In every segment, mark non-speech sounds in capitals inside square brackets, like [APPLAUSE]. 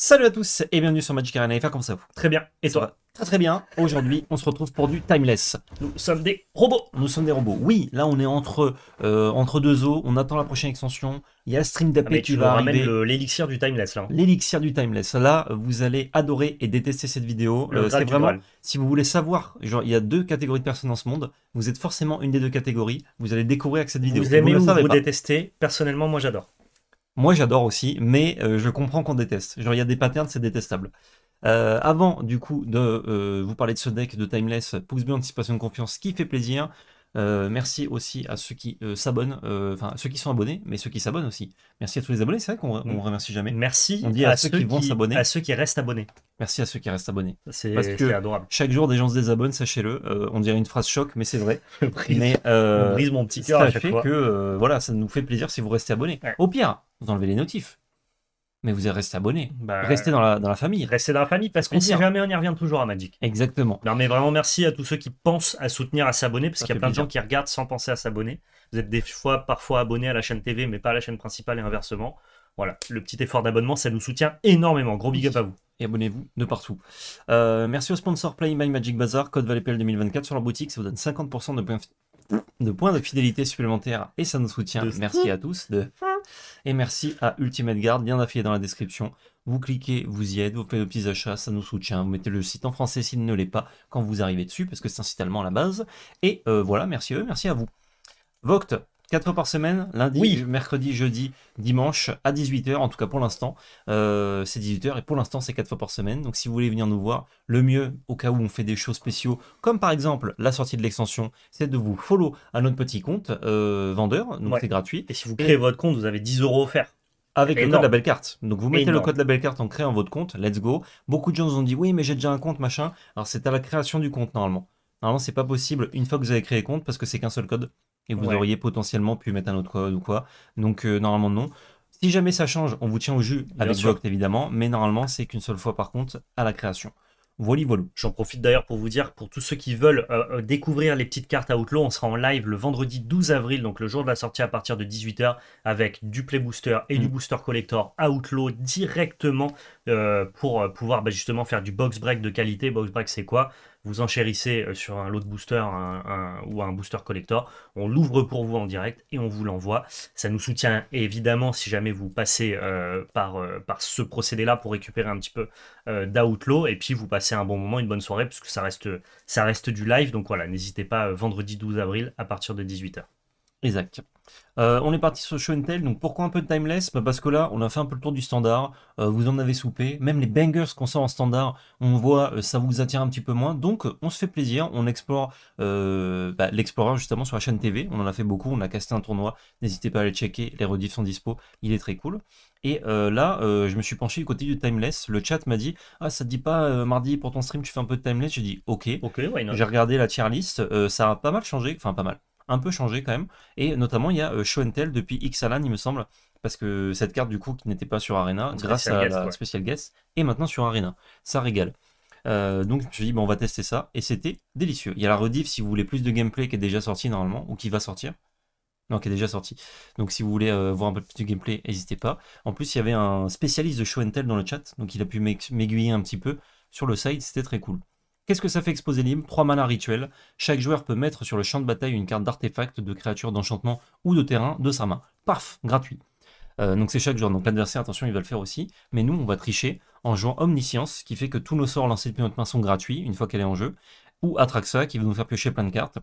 Salut à tous et bienvenue sur Magic Arena FR, comment ça vous Très bien, et toi Très très bien, aujourd'hui on se retrouve pour du timeless. Nous sommes des robots Nous sommes des robots, oui, là on est entre, euh, entre deux eaux, on attend la prochaine extension, il y a Stream d'AP ah, qui va arriver. l'élixir du timeless là. L'élixir du timeless, là vous allez adorer et détester cette vidéo. Euh, c'est vraiment, si vous voulez savoir, genre il y a deux catégories de personnes dans ce monde, vous êtes forcément une des deux catégories, vous allez découvrir avec cette vidéo. Vous aimez ou vous détestez, personnellement moi j'adore. Moi, j'adore aussi, mais euh, je comprends qu'on déteste. Genre, il y a des patterns, c'est détestable. Euh, avant, du coup, de euh, vous parler de ce deck de Timeless, pouce bleu, anticipation de confiance, qui fait plaisir. Euh, merci aussi à ceux qui euh, s'abonnent, euh, enfin ceux qui sont abonnés, mais ceux qui s'abonnent aussi. Merci à tous les abonnés, c'est vrai qu'on ne mm. remercie jamais. Merci à, ceux, qui vont s'abonner. À ceux qui restent abonnés. Merci à ceux qui restent abonnés. C'est adorable. Chaque jour, des gens se désabonnent, sachez-le. on dirait une phrase choc, mais c'est vrai. [LAUGHS] brise mon petit cœur. à chaque que voilà, ça nous fait plaisir si vous restez abonnés. Au pire, vous enlevez les notifs. Mais vous resté abonné. abonnés. Bah, restez dans la, dans la famille. Restez dans la famille parce qu'on sait jamais, on y revient toujours à Magic. Exactement. mais vraiment merci à tous ceux qui pensent à soutenir, à s'abonner parce qu'il y a plein de gens qui regardent sans penser à s'abonner. Vous êtes des fois parfois abonnés à la chaîne TV mais pas à la chaîne principale et inversement. Voilà, le petit effort d'abonnement, ça nous soutient énormément. Gros big up à vous. Et abonnez-vous de partout. Euh, merci au sponsor Play My Magic Bazaar, code ValleyPL 2024 sur leur boutique, ça vous donne 50% de de points de fidélité supplémentaires et ça nous soutient. Merci à tous. De... Et merci à Ultimate Guard, lien affiché dans la description. Vous cliquez, vous y êtes, vous faites vos petits achats, ça nous soutient. Vous mettez le site en français s'il ne l'est pas quand vous arrivez dessus, parce que c'est un site allemand à la base. Et euh, voilà, merci à eux, merci à vous. Voct, 4 fois par semaine, lundi, mercredi, jeudi, dimanche à 18h, en tout cas pour l'instant. Euh, c'est 18h et pour l'instant c'est 4 fois par semaine. Donc si vous voulez venir nous voir, le mieux au cas où on fait des choses spéciaux, comme par exemple la sortie de l'extension, c'est de vous follow à notre petit compte euh, vendeur, donc c'est gratuit. Et si vous créez votre compte, vous avez 10 euros offerts. Avec le code de la belle carte. Donc vous mettez le code de la belle carte en créant votre compte, let's go. Beaucoup de gens nous ont dit oui mais j'ai déjà un compte, machin. Alors c'est à la création du compte normalement. Normalement c'est pas possible une fois que vous avez créé le compte parce que c'est qu'un seul code et vous auriez potentiellement pu mettre un autre code ou quoi. Donc euh, normalement non. Si jamais ça change, on vous tient au jus avec Vox, évidemment, mais normalement c'est qu'une seule fois par contre à la création. Voilà, voilà. J'en profite d'ailleurs pour vous dire, pour tous ceux qui veulent euh, euh, découvrir les petites cartes à Outlaw, on sera en live le vendredi 12 avril, donc le jour de la sortie à partir de 18h, avec du Play Booster et du mm. Booster Collector à Outlaw directement pour pouvoir bah, justement faire du box break de qualité. Box break, c'est quoi vous enchérissez euh, sur un lot de booster ou un booster collector, on l'ouvre pour vous en direct et on vous l'envoie. Ça nous soutient évidemment si jamais vous passez euh, par, euh, par ce procédé-là pour récupérer un petit peu d'outlaw et puis vous passez un bon moment, une bonne soirée puisque ça reste, ça reste du live. Donc voilà, n'hésitez pas vendredi 12 avril à partir de 18h. Exact. Euh, on est parti sur Show and Tell, donc pourquoi un peu de timeless bah, Parce que là, on a fait un peu le tour du standard, euh, vous en avez soupé, même les bangers qu'on sort en standard, on voit, euh, ça vous attire un petit peu moins, donc on se fait plaisir, on explore bah, l'Explorer justement sur la chaîne TV, on en a fait beaucoup, on a casté un tournoi, n'hésitez pas à aller checker, les rediffs sont dispo, il est très cool. Et là, je me suis penché du côté du timeless. Le chat m'a dit Ah, ça te dit pas mardi pour ton stream, tu fais un peu de timeless J'ai dit Ok. J'ai regardé la tier list. ça a pas mal changé. Enfin, pas mal un peu changé quand même. Et notamment, il y a euh, tell depuis Xalan, il me semble, parce que cette carte, du coup, qui n'était pas sur Arena, grâce à la Special Guest, est maintenant sur Arena. Ça régale. Euh, donc je me suis dit, bon, on va tester ça, et c'était délicieux. Il y a la rediff si vous voulez plus de gameplay qui est déjà sorti normalement, ou qui va sortir. Non, qui est déjà sorti. Donc si vous voulez euh, voir un peu plus de gameplay, n'hésitez pas. En plus, il y avait un spécialiste de Show and Tell dans le chat, donc il a pu m'aiguiller un petit peu sur le site, c'était très cool. Qu'est-ce que ça fait exposer libre 3 mana rituels. Chaque joueur peut mettre sur le champ de bataille une carte d'artefact, de créature, d'enchantement ou de terrain de sa main. Parf gratuit. Euh, donc c'est chaque joueur. Donc l'adversaire, attention, il va le faire aussi. Mais nous, on va tricher en jouant Omniscience, qui fait que tous nos sorts lancés depuis notre main sont gratuits une fois qu'elle est en jeu. Ou Atraxa, qui va nous faire piocher plein de cartes.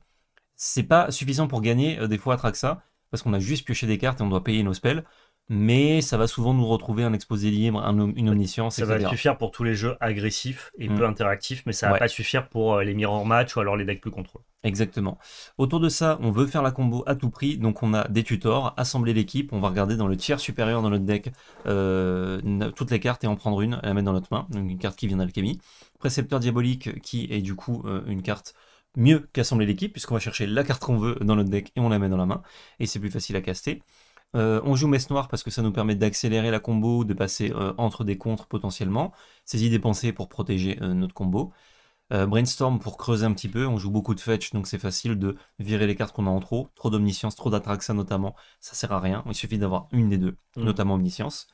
C'est pas suffisant pour gagner euh, des fois Atraxa, parce qu'on a juste pioché des cartes et on doit payer nos spells mais ça va souvent nous retrouver un exposé libre, une omniscience, ça etc. Ça va suffire pour tous les jeux agressifs et mm. peu interactifs, mais ça va pas suffire pour euh, les mirror match ou alors les decks plus contrôlés. Exactement. Autour de ça, on veut faire la combo à tout prix, donc on a des tutors, assembler l'équipe, on va regarder dans le tiers supérieur dans notre deck euh, toutes les cartes et en prendre une, et la mettre dans notre main, donc une carte qui vient d'Alchemy. Précepteur diabolique qui est du coup euh, une carte mieux qu'assembler l'équipe, puisqu'on va chercher la carte qu'on veut dans notre deck et on la met dans la main, et c'est plus facile à caster. Euh, on joue messe Noir parce que ça nous permet d'accélérer la combo, de passer euh, entre des contres potentiellement. saisir des pensées pour protéger euh, notre combo. brainstorm pour creuser un petit peu. On joue beaucoup de fetch, donc c'est facile de virer les cartes qu'on a en trop. Trop d'omniscience, trop d'attraction notamment, ça sert à rien. Il suffit d'avoir une des deux, mm. notamment omniscience.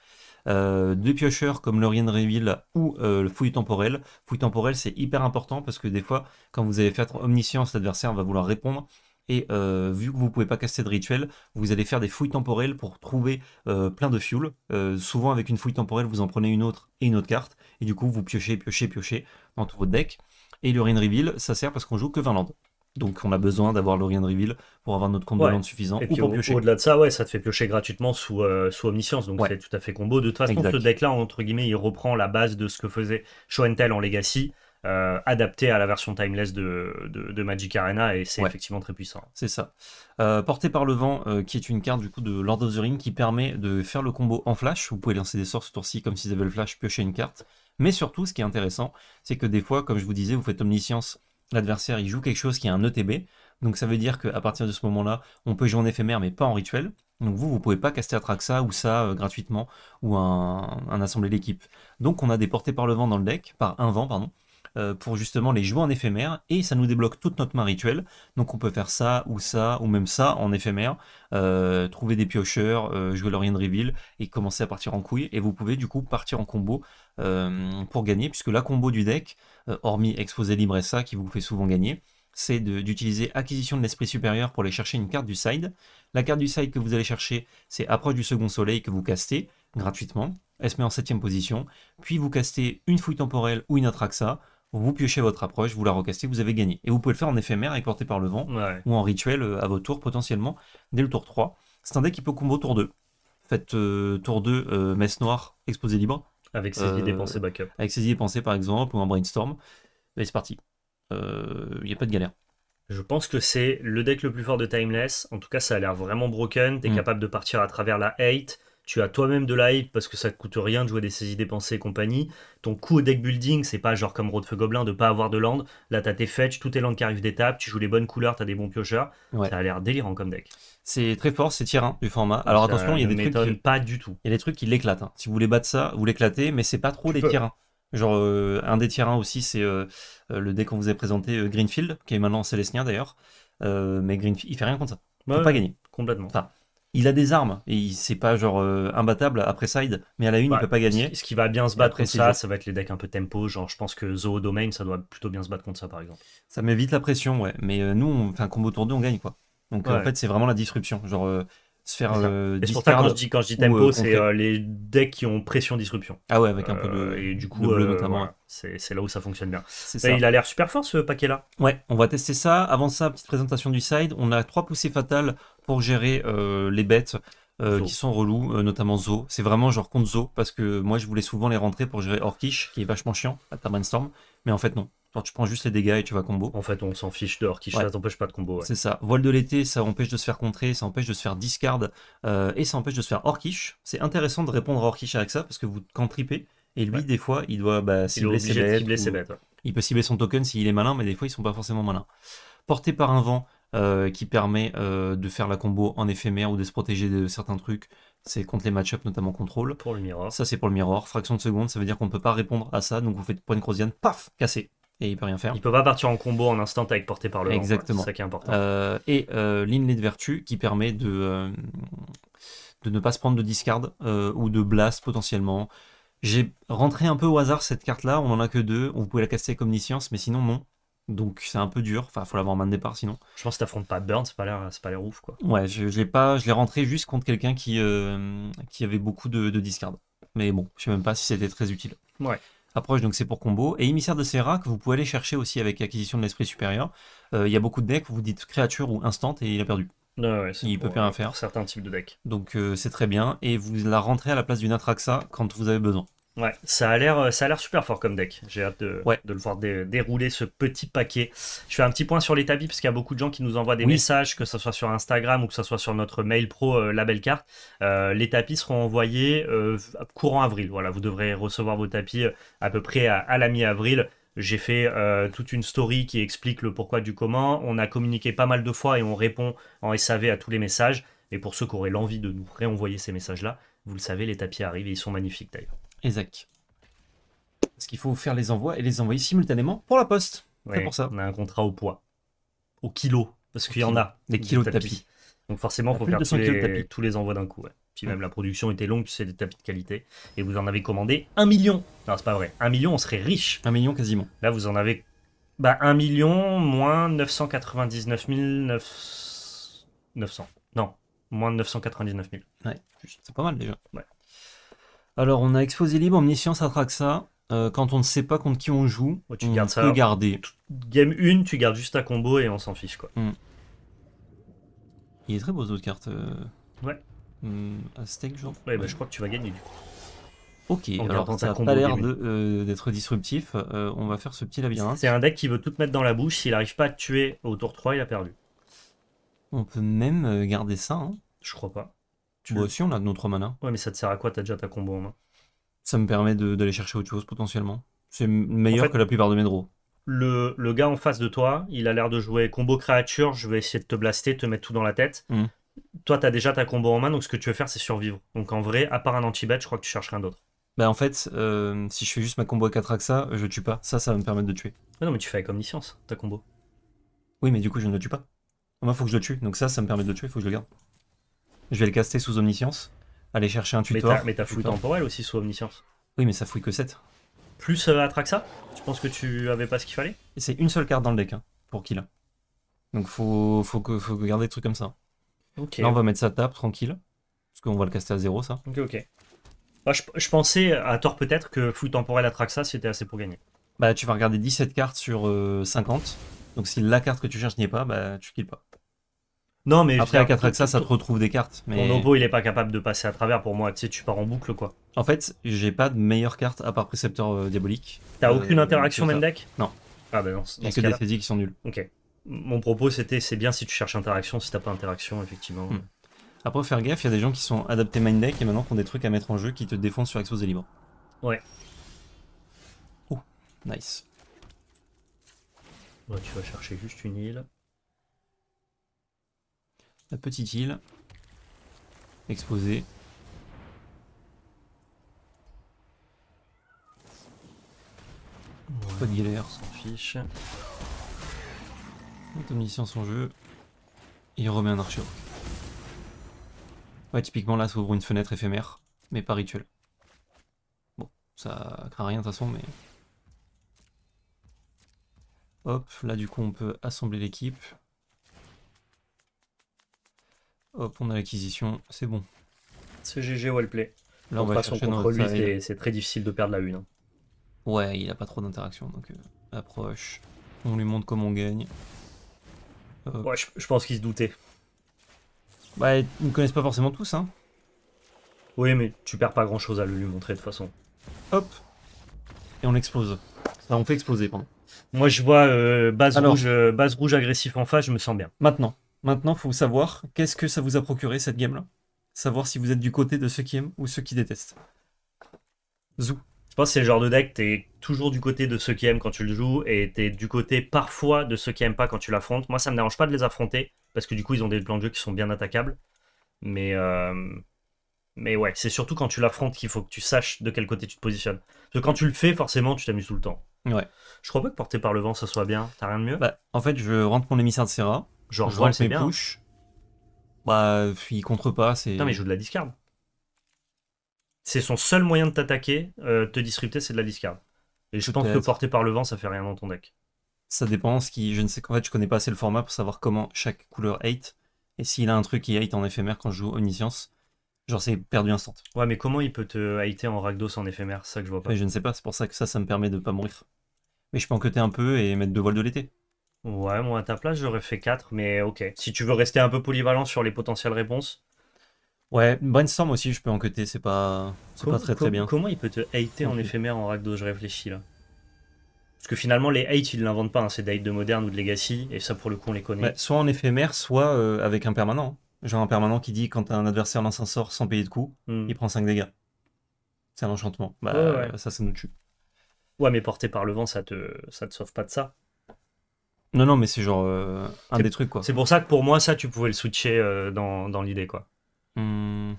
deux piocheurs comme l'Orient Reveal ou le fouille temporelle. Fouille temporelle, c'est hyper important parce que des fois, quand vous allez faire omniscience, l'adversaire va vouloir répondre. Et euh, vu que vous ne pouvez pas casser de rituel, vous allez faire des fouilles temporelles pour trouver euh, plein de fuel. Euh, souvent avec une fouille temporelle, vous en prenez une autre et une autre carte. Et du coup, vous piochez, piochez, piochez dans tout votre deck. Et le Reveal, ça sert parce qu'on joue que 20 landes. Donc on a besoin d'avoir le Rien Reveal pour avoir notre combo suffisant. Et puis au-delà de ça, ouais, ça te fait piocher gratuitement sous, Omniscience, donc c'est tout à fait combo. De toute façon, ce deck-là, entre guillemets, il reprend la base de ce que faisait Cho'entel en Legacy, euh, adapté à la version timeless de, Magic Arena et c'est effectivement très puissant. C'est ça. Euh, Porté par le vent, euh, qui est une carte du coup de Lord of the Ring qui permet de faire le combo en flash. Vous pouvez lancer des sorts ce tour-ci comme s'ils avaient le flash, piocher une carte. Mais surtout, ce qui est intéressant, c'est que des fois, comme je vous disais, vous faites omniscience, l'adversaire il joue quelque chose qui est un ETB. Donc ça veut dire qu'à partir de ce moment-là, on peut jouer en éphémère mais pas en rituel. Donc vous, vous pouvez pas caster Traxa ou ça gratuitement ou un, un l'équipe. Donc on a des Portés par le vent dans le deck, par un vent, pardon, euh, pour justement les jouer en éphémère et ça nous débloque toute notre main rituelle. Donc on peut faire ça ou ça ou même ça en éphémère, euh, trouver des piocheurs, euh, jouer l'Orient Reveal et commencer à partir en couille. Et vous pouvez du coup partir en combo pour gagner puisque la combo du deck, hormis Exposé Libre et ça qui vous fait souvent gagner, c'est d'utiliser acquisition de l'esprit supérieur pour aller chercher une carte du side. La carte du side que vous allez chercher, c'est approche du second soleil que vous castez gratuitement. Elle se met en septième position. Puis vous castez une fouille temporelle ou une atraxa vous piochez votre approche, vous la recastez, vous avez gagné. Et vous pouvez le faire en éphémère écorté par le vent, ou en rituel euh, à votre tour potentiellement, dès le tour 3. C'est un deck qui peut combo tour 2. Faites euh, tour 2, euh, messe noire, exposé libre. Avec ses idées pensées backup. Avec ses idées pensées par exemple, ou un brainstorm. Mais c'est parti. Il n'y a pas de galère. Je pense que c'est le deck le plus fort de Timeless. En tout cas, ça a l'air vraiment broken. Tu es hmm. capable de partir à travers la hate tu as toi-même de la parce que ça te coûte rien de jouer des saisies dépensées et compagnie. Ton coût au deck building, c'est pas genre comme Road Feu Goblin de pas avoir de land. Là, t'as tes fetch, toutes tes lands qui arrivent d'étape, tu joues les bonnes couleurs, tu as des bons piocheurs. Ça a l'air délirant comme deck. C'est très fort, c'est tier du format. Alors attention, il y a des trucs. Qui... pas du tout. Il y a des trucs qui l'éclatent. Hein. Si vous voulez battre ça, vous l'éclatez, mais c'est pas trop les tier Genre, euh, un des tier aussi, c'est euh, euh, le deck qu'on vous a présenté, Greenfield, qui est maintenant en d'ailleurs. mais Greenfield, il fait rien contre ça. peut bah pas gagner. Complètement il a des armes et il c'est pas genre euh, imbattable après side, mais à la une il il peut pas gagner. Ce qui va bien se battre contre ça, ça va être les decks un peu tempo, genre je pense que Zoo Domain ça doit plutôt bien se battre contre ça par exemple. Ça m'évite la pression, ouais, mais euh, nous enfin combo tour 2 on gagne quoi. Donc euh, en fait c'est vraiment la disruption, genre se faire c'est pour ça quand je dis, quand je dis tempo, c'est les decks qui ont pression disruption. Ah ouais, avec un peu de coup bleu notamment. C'est là où ça fonctionne bien. Ça. Il a l'air super fort ce paquet là. Ouais, on va tester ça. Avant ça, petite présentation du side. On a trois poussées fatales pour gérer euh, les bêtes euh, qui sont relous, euh, notamment Zo. C'est vraiment genre contre Zo, parce que moi je voulais souvent les rentrer pour gérer Orkish, qui est vachement chiant à ta brainstorm, mais en fait non. Quand tu prends juste les dégâts et tu vas combo. En fait, on s'en fiche de Orkish, ça t'empêche pas de combo. C'est ça. Voile de l'été, ça empêche de se faire contrer, ça empêche de se faire discard, et ça empêche de se faire Orkish. C'est intéressant de répondre à Orkish avec ça, parce que vous cantripez et lui, des fois, il doit bah, cibler, Il peut cibler son token s'il est malin, mais des fois, ils sont pas forcément malins. Porté par un vent, euh, qui permet euh, de faire la combo en éphémère ou de se protéger de certains trucs. C'est contre les match-up, notamment contrôle. Pour le miroir. Ça, c'est pour le miroir. Fraction de seconde, ça veut dire qu'on ne peut pas répondre à ça. Donc, vous faites point de croisiane paf, cassé et il peut rien faire. Il peut pas partir en combo en instant avec porté par le Exactement. C'est ça qui important. Euh, et euh, l'inlet de vertu qui permet de, de ne pas se prendre de discard ou de blast potentiellement. J'ai rentré un peu au hasard cette carte là, on en a que deux, vous pouvez la casser comme omniscience mais sinon non. Donc c'est un peu dur. Enfin, faut l'avoir en main de départ sinon. Je pense que t'affrontes pas Burn, c'est pas l'air, c'est pas les ouf quoi. Ouais, je, l'ai pas, je l'ai rentré juste contre quelqu'un qui euh, qui avait beaucoup de, de discard. Mais bon, je sais même pas si c'était très utile. Ouais. Approche donc c'est pour combo et émissaire de Serra que vous pouvez aller chercher aussi avec acquisition de l'esprit supérieur. Euh, il y a beaucoup de decks où vous dites créature ou instant et il a perdu. il peut plus rien euh, faire. Certains types de decks. Donc c'est très bien et vous la rentrez à la place d'une Atraxa quand vous avez besoin. Ouais, ça a l'air, ça a l'air super fort comme deck. J'ai hâte de, de le voir dérouler ce petit paquet. Je fais un petit point sur les tapis parce qu'il y a beaucoup de gens qui nous envoient des messages, que ce soit sur Instagram ou que ce soit sur notre mail pro la euh, label carte. Euh, les tapis seront envoyés euh, courant avril. Voilà, vous devrez recevoir vos tapis à peu près à, la mi-avril. J'ai fait toute une story qui explique le pourquoi du comment. On a communiqué pas mal de fois et on répond en SAV à tous les messages. Et pour ceux qui auraient l'envie de nous réenvoyer ces messages-là, vous le savez, les tapis arrivent et ils sont magnifiques d'ailleurs. Exact. Parce qu'il faut faire les envois et les envoyer simultanément pour la poste. c'est pour ça. On a un contrat au poids, au kilo, parce qu'il y en a des kilos de tapis. Donc forcément, il faut faire tous les, tous les envois d'un coup. Puis même la production était longue, c'est des tapis de qualité. Et vous en avez commandé un million. Non, c'est pas vrai. Un million, on serait riche. Un million quasiment. Là, vous en avez bah, un million moins 999 900. Non, moins 999 000. Ouais, c'est pas mal déjà. Ouais. Alors, on a exposé libre, omniscience, atraxa. ça euh, quand on ne sait pas contre qui on joue, oh, tu on peut garder. Game 1, tu gardes juste ta combo et on s'en fiche. quoi. Hmm. Il est très beau, d'autres cartes. Euh, ouais. Hmm, genre. Ouais, bah, je crois que tu vas gagner du coup. Ok, alors ça n'a pas l'air euh, d'être disruptif. on va faire ce petit labyrinthe. C'est un deck qui veut tout mettre dans la bouche. S'il n'arrive pas à tuer au tour 3, il a perdu. On peut même garder ça. Hein. Je crois pas. Tu... vois aussi, on a nos 3 mana. Ouais, mais ça te sert à quoi T'as déjà ta combo en main. Ça me permet d'aller chercher autre chose potentiellement. C'est meilleur que la plupart de mes draws. Le, le, gars en face de toi, il a l'air de jouer combo créature, je vais essayer de te blaster, te mettre tout dans la tête. Mmh. Toi, t'as déjà ta combo en main, donc ce que tu veux faire, c'est survivre. Donc en vrai, à part un anti-bet, je crois que tu cherches rien d'autre. Bah en fait, euh, si je fais juste ma combo à 4 AXA, je tue pas. Ça, ça va me permettre de tuer. Ah non, mais tu fais avec omniscience, ta combo. Oui, mais du coup, je ne le tue pas. Moi, faut que je le tue, donc ça, ça me permet de le tuer, faut que je le garde. Je vais le caster sous Omniscience. Aller chercher un tutor. Mais t'as fouille temporelle aussi sous Omniscience. Oui, mais ça fouille que 7. Plus euh, Atraxa Tu penses que tu avais pas ce qu'il fallait C'est une seule carte dans le deck hein, pour kill. Donc faut, faut, que, faut garder des trucs comme ça. Là, on va mettre ça tape tranquille. Parce qu'on va le caster à zéro, ça. Ok, ok. Bah, je, pensais, à tort peut-être, que fouille temporelle Atraxa, c'était assez pour gagner. Bah, tu vas regarder 17 cartes sur 50. Euh, Donc si la carte que tu cherches n'y est pas, bah, tu kills pas. Non, mais après, à 4 x ça te retrouve des cartes. Mais... Mon opo, il est pas capable de passer à travers pour moi. Tu sais, tu pars en boucle, quoi. En fait, j'ai pas de meilleure carte à part Précepteur Diabolique. T'as euh, aucune interaction, main deck Non. Ah, ben non. que des qui sont nuls. Ok. Mon propos, c'était c'est bien si tu cherches interaction, si t'as pas interaction, effectivement. Hmm. Après, faire gaffe, il y a des gens qui sont adaptés mind deck et maintenant qui ont des trucs à mettre en jeu qui te défendent sur Exposé Libre. Ouais. Oh, nice. tu vas chercher juste une île. La petite île. Exposée. Pas de galère, s'en fiche. en son jeu. Et il remet un archer. Ouais, typiquement là, ça ouvre une fenêtre éphémère, mais pas rituel. Bon, ça craint rien de toute façon, mais... Hop, là du coup on peut assembler l'équipe. Hop, on a l'acquisition, c'est bon. C'est GG Wellplay. Là, on, contre lui, c'est très difficile de perdre la une. Hein. Ouais, il a pas trop d'interaction, donc euh, approche. On lui montre comment on gagne. Ouais, je, pense qu'il se doutait. Bah, ils ne connaissent pas forcément tous, hein. Oui, mais tu perds pas grand-chose à le lui montrer de toute façon. Hop Et on explose. Ça, on fait exploser, pardon. Moi, je vois euh, base, rouge, euh, base rouge agressif en face, je me sens bien. Maintenant. Maintenant, il faut savoir qu'est-ce que ça vous a procuré cette game-là. Savoir si vous êtes du côté de ceux qui aiment ou ceux qui détestent. Zou. Je pense que c'est le genre de deck, t'es toujours du côté de ceux qui aiment quand tu le joues et t'es du côté parfois de ceux qui aiment pas quand tu l'affrontes. Moi, ça me dérange pas de les affronter parce que du coup, ils ont des plans de jeu qui sont bien attaquables. Mais, euh, mais ouais, c'est surtout quand tu l'affrontes qu'il faut que tu saches de quel côté tu te positionnes. Parce que quand tu le fais, forcément, tu t'amuses tout le temps. Ouais. Je crois pas que porter par le vent, ça soit bien. T'as rien de mieux bah, En fait, je rentre mon émissaire de Serra Genre, je vois mes bien. Bah, il contre pas. C'est... Non, mais il joue de la discard. C'est son seul moyen de t'attaquer, de euh, te disrupter, c'est de la discard. Et je pense que porté par le vent, ça fait rien dans ton deck. Ça dépend. Ce qui, je ne sais qu'en fait, je connais pas assez le format pour savoir comment chaque couleur hate. Et s'il a un truc qui hate en éphémère quand je joue Omniscience, genre c'est perdu instant. Ouais, mais comment il peut te hater en ragdos en éphémère ça que je vois pas. je ne sais pas. C'est pour ça que ça, ça me permet de pas mourir. Mais je peux enquêter un peu et mettre deux vols de l'été. Ouais, moi à ta place, j'aurais fait 4, mais ok. Si tu veux rester un peu polyvalent sur les potentielles réponses. Ouais, brainstorm aussi, je peux enquêter, c'est pas, c'est pas très très bien. Comment il peut te hater en éphémère en ragdo Je réfléchis là. Parce que finalement, les hates, ils l'inventent pas. Hein, c'est des de moderne ou de legacy. Et ça, pour le coup, on les connaît. soit en éphémère, soit euh, avec un permanent. Genre un permanent qui dit quand un adversaire lance un sort sans payer de coup, hmm. il prend 5 dégâts. C'est un enchantement. Bah, ouais, ça, ça nous tue. Ouais, mais porté par le vent, ça te, ça te sauve pas de ça. Non, non, mais c'est genre euh, un des trucs, quoi. C'est pour ça que pour moi, ça, tu pouvais le switcher euh, dans, l'idée, quoi. Hmm.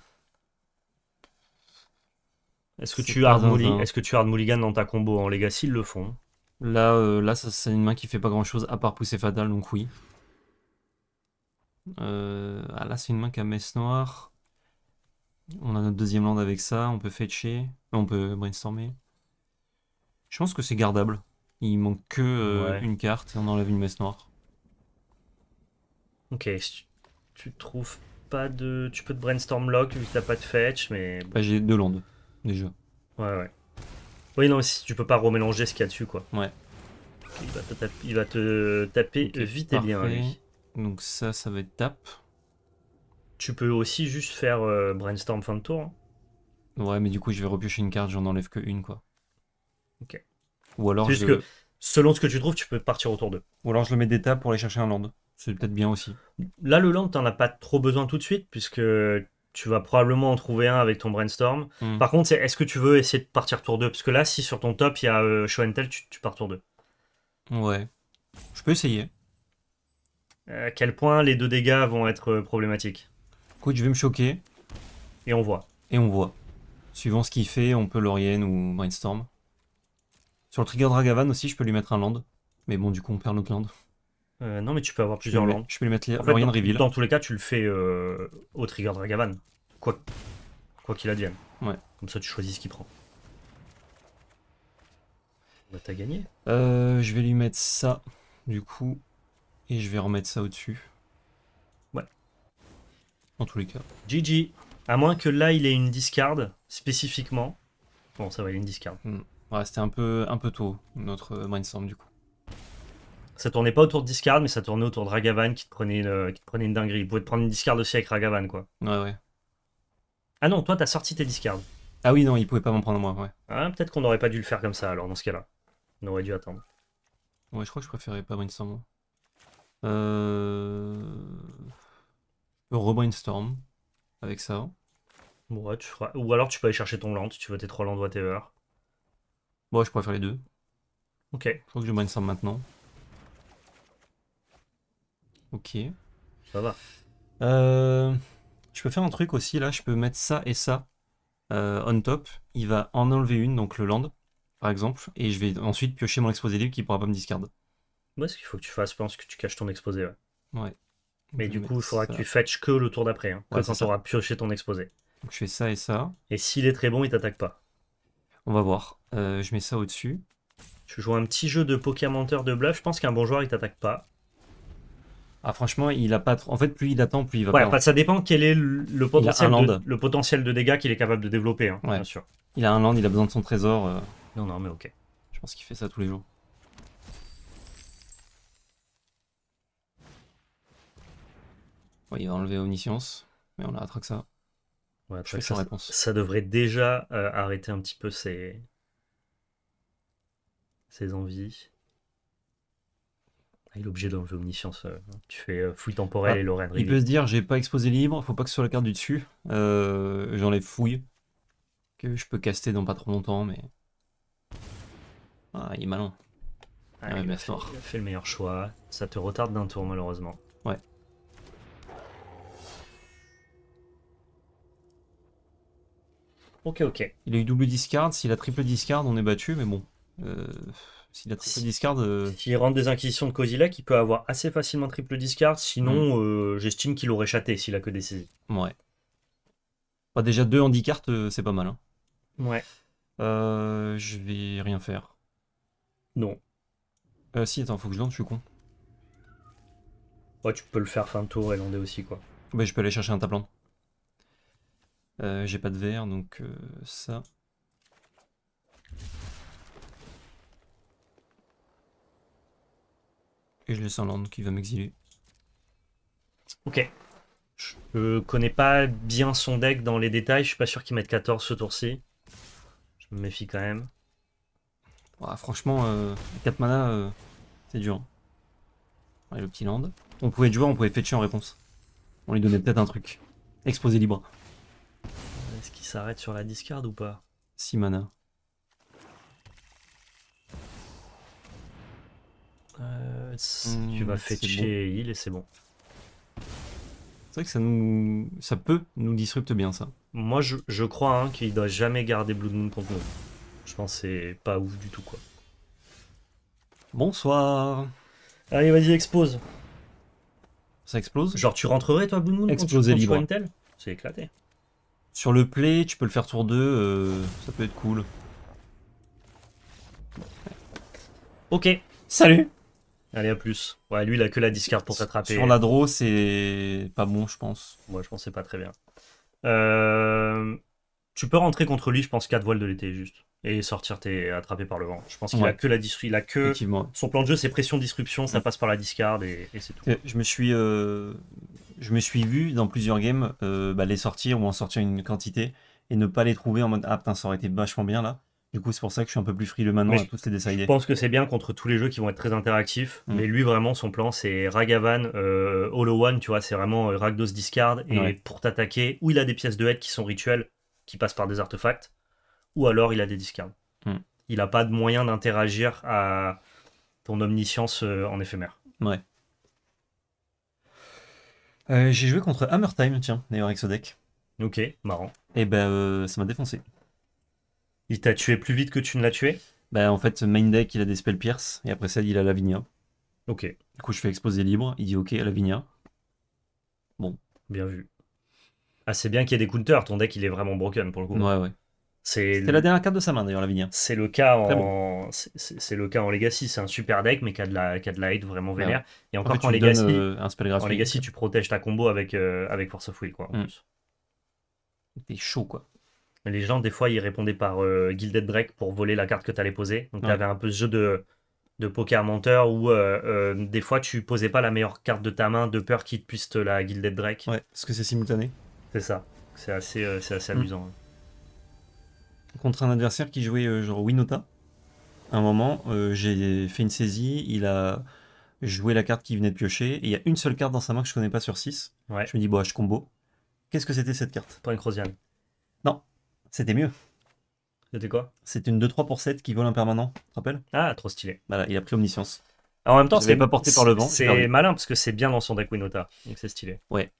Est-ce que, tu hard mulligan dans ta combo en Legacy Ils le font. Là, euh, c'est une main qui fait pas grand chose à part pousser fatal, donc oui. Ah, là, c'est une main qui a messe noire. On a notre deuxième land avec ça. On peut fetcher. On peut brainstormer. Je pense que c'est gardable. Il manque que euh, une carte on enlève une messe noire. Ok, tu trouves pas de. Tu peux te brainstorm lock vu que t'as pas de fetch, mais. Bah, j'ai deux landes, déjà. Ouais, ouais. Oui, non, mais si tu peux pas remélanger ce qu'il y a dessus, quoi. Ouais. Il va te, taper, euh, vite et bien, lui. Donc, ça, ça va être tap. Tu peux aussi juste faire euh, brainstorm fin de tour. Hein. Ouais, mais du coup, je vais repiocher une carte, j'en enlève que une, quoi. Ok. Ou alors je... selon ce que tu trouves, tu peux partir autour d'eux. Ou alors je le mets d'étape pour aller chercher un land. C'est peut-être bien aussi. Là, le land, t'en as pas trop besoin tout de suite, puisque tu vas probablement en trouver un avec ton brainstorm. Hmm. Par contre, est-ce que tu veux essayer de partir tour 2 Parce que là, si sur ton top, il y a euh, tu, pars tour 2. Ouais. Je peux essayer. À quel point les deux dégâts vont être euh, problématiques Écoute, je vais me choquer. Et on voit. Et on voit. Suivant ce qu'il fait, on peut Laurienne ou Brainstorm. Sur le trigger Dragavan aussi, je peux lui mettre un land. Mais bon, du coup, on perd notre land. Euh, non, mais tu peux avoir plusieurs lands. Je peux lui mettre en fait, dans, Reveal. Dans tous les cas, tu le fais euh, au trigger Dragavan. Quoi qu'il advienne. Ouais. Comme ça, tu choisis ce qu'il prend. Bah, t'as gagné. Euh, je vais lui mettre ça, du coup. Et je vais remettre ça au-dessus. Ouais. En tous les cas. GG. À moins que là, il ait une discard, spécifiquement. Bon, ça va, il a une discard. Hmm. Ouais, c'était un peu, un peu tôt, notre brainstorm du coup. Ça tournait pas autour de Discard, mais ça tournait autour de Ragavan qui te prenait, euh, qui prenait une dinguerie. Il pouvait te prendre une Discard aussi avec Ragavan, quoi. Ouais, ouais. Ah non, toi, t'as sorti tes Discards. Ah oui, non, il pouvait pas m'en prendre moi, ouais. Ah, peut-être qu'on aurait pas dû le faire comme ça, alors, dans ce cas-là. On aurait dû attendre. Ouais, je crois que je préférais pas brainstorm. Euh... Re-brainstorm, avec ça. Ouais, tu Ou alors tu peux aller chercher ton land, tu veux tes 3 lands ou whatever. Bon, je pourrais faire les deux. Ok. Je crois que je brainstorm maintenant. Ok. Ça va. Euh, je peux faire un truc aussi là, je peux mettre ça et ça euh, on top. Il va en enlever une, donc le land, par exemple, et je vais ensuite piocher mon exposé libre qui pourra pas me discard. Moi, ce qu'il faut que tu fasses, je pense que tu caches ton exposé. Ouais. ouais. Mais du coup, il faudra que tu fetches que le tour d'après, hein, quand tu auras pioché ton exposé. Donc je fais ça et ça. Et s'il est très bon, il t'attaque pas. On va voir. Euh, je mets ça au-dessus. Je joue un petit jeu de pokémonteur de bluff. Je pense qu'un bon joueur, il t'attaque pas. Ah, franchement, il a pas trop. En fait, plus il attend, plus il va. Ouais, pas... ça dépend quel est le potentiel, de, le potentiel de dégâts qu'il est capable de développer, hein, sûr. Il a un land, il a besoin de son trésor. Euh. Non, non, mais ok. Je pense qu'il fait ça tous les jours. il va enlever Omniscience, mais on a ça. ça, réponse. Ça devrait déjà euh, arrêter un petit peu ses, ses envies. Ah, il est obligé d'enlever omniscience. Euh, hein. tu fais euh, fouille temporelle ah, et Lorraine Il peut se dire j'ai pas exposé libre, faut pas que ce soit la carte du dessus. Euh, J'enlève fouille. Que je peux caster dans pas trop longtemps, mais. Ah, il est malin. Ah, il a fait le meilleur choix. Ça te retarde d'un tour, malheureusement. Ouais. Ok, ok. Il a eu double discard. S'il a triple discard, on est battu, mais bon. Euh, s'il a triple discard. Euh, s'il rentre des inquisitions de Kozilek, il peut avoir assez facilement triple discard. Sinon, hmm. euh, j'estime qu'il aurait chaté s'il a que des saisies. Ouais. Pas bah, déjà, deux cartes c'est pas mal. Hein. Ouais. je vais rien faire. Non. Euh, si, attends, faut que je lance, je suis con. Ouais, tu peux le faire fin de tour et lander aussi, quoi. Bah, je peux aller chercher un tapland. J'ai pas de verre, donc ça. Et je laisse un land qui va m'exiler. Ok. Je connais pas bien son deck dans les détails. Je suis pas sûr qu'il mette 14 ce tour-ci. Je me méfie quand même. franchement, 4 euh, mana, euh, c'est dur. le petit land. On pouvait jouer, on pouvait fetcher en réponse. On lui donnait peut-être un truc. Exposé libre. Est-ce qu'il s'arrête sur la discard ou pas 6 mana. Euh, hmm, tu vas fetcher Il et c'est bon. C'est vrai que ça nous, ça peut nous disrupte bien ça. Moi, je, je crois hein, qu'il doit jamais garder Blood Moon contre nous. Je pense que c'est pas ouf du tout quoi. Bonsoir. Allez, vas-y, expose Ça explose Genre, tu rentrerais toi, Blood Moon Exploser libre. C'est éclaté. Sur le play, tu peux le faire tour 2, euh, ça peut être cool. Ok. Salut Allez, à plus. Ouais, lui, il a que la discard pour s'attraper. Sur la c'est pas bon, je pense. Moi, je pense pas très bien. Euh, tu peux rentrer contre lui, je pense, 4 voiles de l'été, juste. Et sortir tes attrapé par le vent. Je pense qu'il a que la il a que son plan de jeu, c'est pression disruption, ça mm. passe par la discard et, c'est tout. Je me suis, euh, je me suis vu dans plusieurs games euh, bah, les sortir ou en sortir une quantité et ne pas les trouver en mode ah putain ça aurait été vachement bien là du coup, c'est pour ça que je suis un peu plus le maintenant à je, tous Je pense que c'est bien contre tous les jeux qui vont être très interactifs. Mm. Mais lui, vraiment, son plan, c'est Ragavan, euh, Hollow One, tu vois, c'est vraiment euh, Ragdos Discard. Et pour t'attaquer, ou il a des pièces de head qui sont rituelles, qui passent par des artefacts, ou alors il a des discards. Mm. Il n'a pas de moyen d'interagir à ton omniscience euh, en éphémère. Ouais. J'ai joué contre Hammer Time, tiens, d'ailleurs, avec ce deck. Ok, marrant. Et eh ben, ça m'a défoncé. Il t'a tué plus vite que tu ne l'as tué Bah en fait, main deck, il a des spells pierce, et après ça, il a Lavinia. Ok. Du coup, je fais exposer libre, il dit ok, Lavinia. Bon. Bien vu. Ah, c'est bien qu'il y ait des counters, ton deck, il est vraiment broken pour le coup. Ouais, ouais. C'est la dernière carte de sa main d'ailleurs, Lavinia. C'est le cas en Legacy, c'est un super deck mais qui a de la qui hate vraiment vénère. Et encore euh, en Legacy, tu protèges ta combo avec euh, avec Force of Will quoi. Mm. T'es chaud quoi les gens, des fois, ils répondaient par Guilded euh, Gilded Drake pour voler la carte que tu allais poser. Donc, tu avais un peu ce jeu de, de poker menteur où euh, euh, des fois, tu posais pas la meilleure carte de ta main de peur qu'il te puisse te la Guilded Drake. Ouais, parce que c'est simultané. C'est ça. C'est assez, c'est assez mm. amusant. Hein. Contre un adversaire qui jouait genre Winota, à un moment, j'ai fait une saisie. Il a joué la carte qui venait de piocher. Et il y a une seule carte dans sa main que je connais pas sur 6. Ouais. Je me dis, bon, bah, je combo. Qu'est-ce que c'était cette carte Pas une c'était mieux. C'était quoi C'était une 2-3 pour 7 qui vole un permanent, tu te rappelles Ah, trop stylé. Voilà, il a pris Omniscience. en même temps, c'est pas porté par le vent. C'est malin parce que c'est bien dans son deck Winota, donc c'est stylé. Ouais.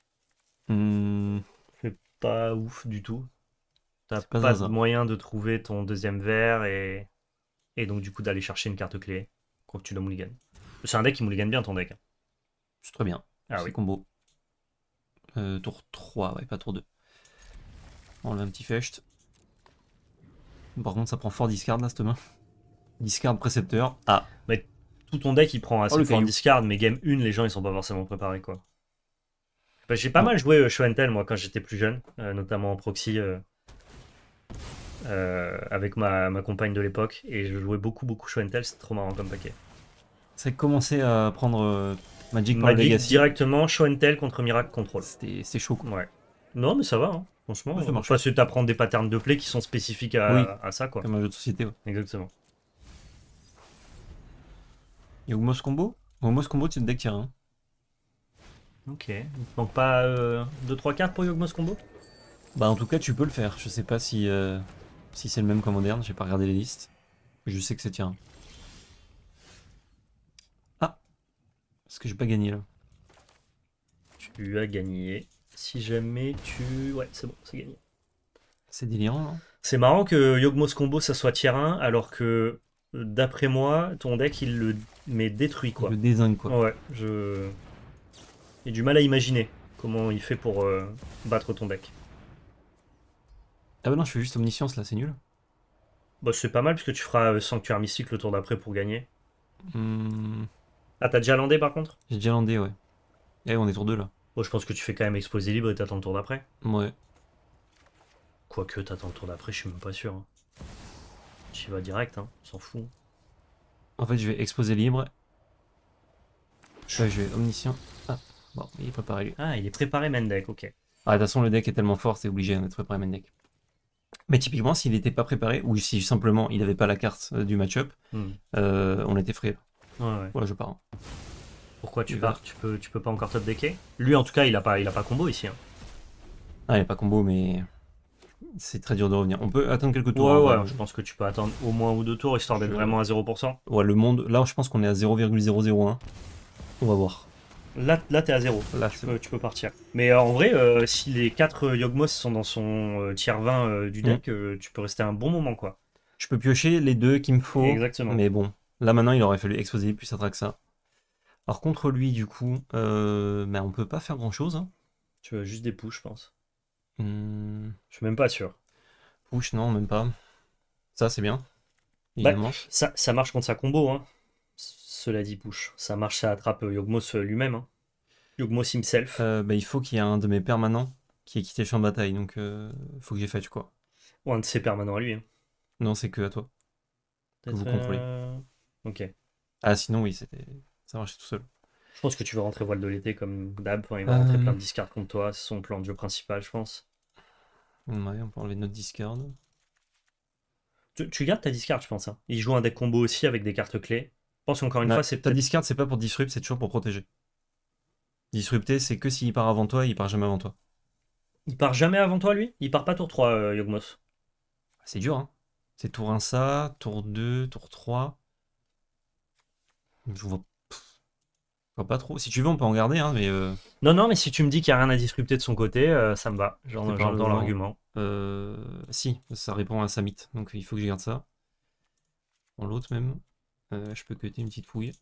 Hmm. C'est pas ouf du tout. T'as pas, de moyen de trouver ton deuxième verre et, et donc du coup d'aller chercher une carte clé quand tu le mulligan. C'est un deck qui mulligan bien ton deck. C'est très bien. Ah oui. combo. Euh, tour 3, ouais, pas tour 2. On enlève un petit fecht. Par contre, ça prend fort discard là, cette main. Discard précepteur. Ah. Mais tout ton deck, il prend assez fort oh, discard, mais game 1, les gens, ils sont pas forcément préparés, quoi. Bah, j'ai pas mal joué euh, Tell, moi, quand j'étais plus jeune, euh, notamment en proxy. Euh, euh, avec ma, ma, compagne de l'époque et je jouais beaucoup beaucoup Tell, c'est trop marrant comme paquet. Ça a commencé à prendre Magic, Magic directement Tell contre Miracle Control. C'était chaud quoi. Ouais. Non mais ça va. Hein. Franchement, ça euh, marche. que c'est apprends des patterns de play qui sont spécifiques à, ça, quoi. Comme un jeu de société, Exactement. Et Combo Yogmos Combo, tu le deck tier 1. Ok. Donc pas 2-3 euh, cartes pour Yogmos Combo Bah, en tout cas, tu peux le faire. Je sais pas si, euh, si c'est le même qu'en moderne, j'ai pas regardé les listes. Je sais que c'est tier Ah Est-ce que j'ai pas gagné là Tu as gagné. Si jamais tu. Ouais, c'est bon, c'est gagné. C'est délirant, C'est marrant que Yogmos combo ça soit tier 1, alors que euh, d'après moi, ton deck il le met détruit quoi. le désingue quoi. Ouais, je. J'ai du mal à imaginer comment il fait pour euh, battre ton deck. Ah bah non, je fais juste omniscience là, c'est nul. Bah c'est pas mal puisque tu feras euh, sanctuaire mystique le tour d'après pour gagner. Hmm. Ah t'as déjà landé par contre J'ai déjà landé ouais. Eh on est tour 2 là. Bon, je pense que tu fais quand même exposer libre et t'attends le tour d'après. Ouais. Quoique t'attends le tour d'après, je suis même pas sûr. Tu hein. vas direct, hein, s'en fout. En fait, je vais exposer libre. Je, vais omniscient. Ah, bon, il est préparé Ah, il est préparé Mendek, ok. Ah, de toute façon, le deck est tellement fort, c'est obligé d'être préparé Mendek. Mais typiquement, s'il n'était pas préparé, ou si simplement il n'avait pas la carte euh, du match-up, hmm. euh, on était frais. Ouais, ouais. Voilà, je pars. Pourquoi tu pars tu peux, tu peux pas encore top decker Lui, en tout cas, il a pas, il a pas combo ici. Hein. Ah, il a pas combo, mais c'est très dur de revenir. On peut attendre quelques tours. Ouais, hein, ouais, je pense que tu peux attendre au moins ou deux tours histoire d'être vraiment à 0%. Ouais, le monde. Là, je pense qu'on est à 0,001. On va voir. Là, là t'es à 0. Là, tu, peux, partir. Mais euh, en vrai, euh, si les 4 euh, Yogmos sont dans son tiers tier 20 du mm. deck, tu peux rester un bon moment, quoi. Je peux piocher les deux qu'il me faut. Exactement. Mais bon, là maintenant, il aurait fallu exploser plus traque ça. Alors contre lui, du coup, euh, ne ben, on peut pas faire grand chose. Hein. Tu veux juste des push, je pense. Hmm. Je suis même pas sûr. Push, non, même pas. Ça, c'est bien. Bah, ça, ça marche contre sa combo, hein. Cela dit, push. Ça marche, ça attrape euh, Yogmos lui-même. Hein. himself. Euh, bah, il faut qu'il y ait un de mes permanents qui ait quitté champ de bataille, donc euh, faut que j'ai fait quoi. Ou un de ses permanents à lui. Hein. Non, c'est que à toi. Que vous contrôlez. Euh, ok. Ah, sinon, oui, c'était ça tout seul. Je pense que tu vas rentrer voile de l'été comme d'hab. il va rentrer euh, plein de discards contre toi. C'est son plan de jeu principal, je pense. on peut enlever notre discard. Tu, gardes ta discard, je pense. Hein. Il joue un deck combo aussi avec des cartes clés. pense encore une bah, fois, c'est. Ta discard, c'est pas pour disrupt, c'est toujours pour protéger. Disrupter, c'est que s'il part avant toi, il part jamais avant toi. Il part jamais avant toi, lui Il part pas tour 3, euh, Yogmos. C'est dur, hein. C'est tour 1 ça, tour 2, tour 3. Je vois pas trop. Si tu veux, on peut en garder hein, mais. Euh, non, non, mais si tu me dis qu'il n'y a rien à disrupter de son côté, euh, ça me va. genre dans l'argument. Euh, si, ça répond à sa mythe, donc il faut que je garde ça. En l'autre même. je peux cuter une petite fouille.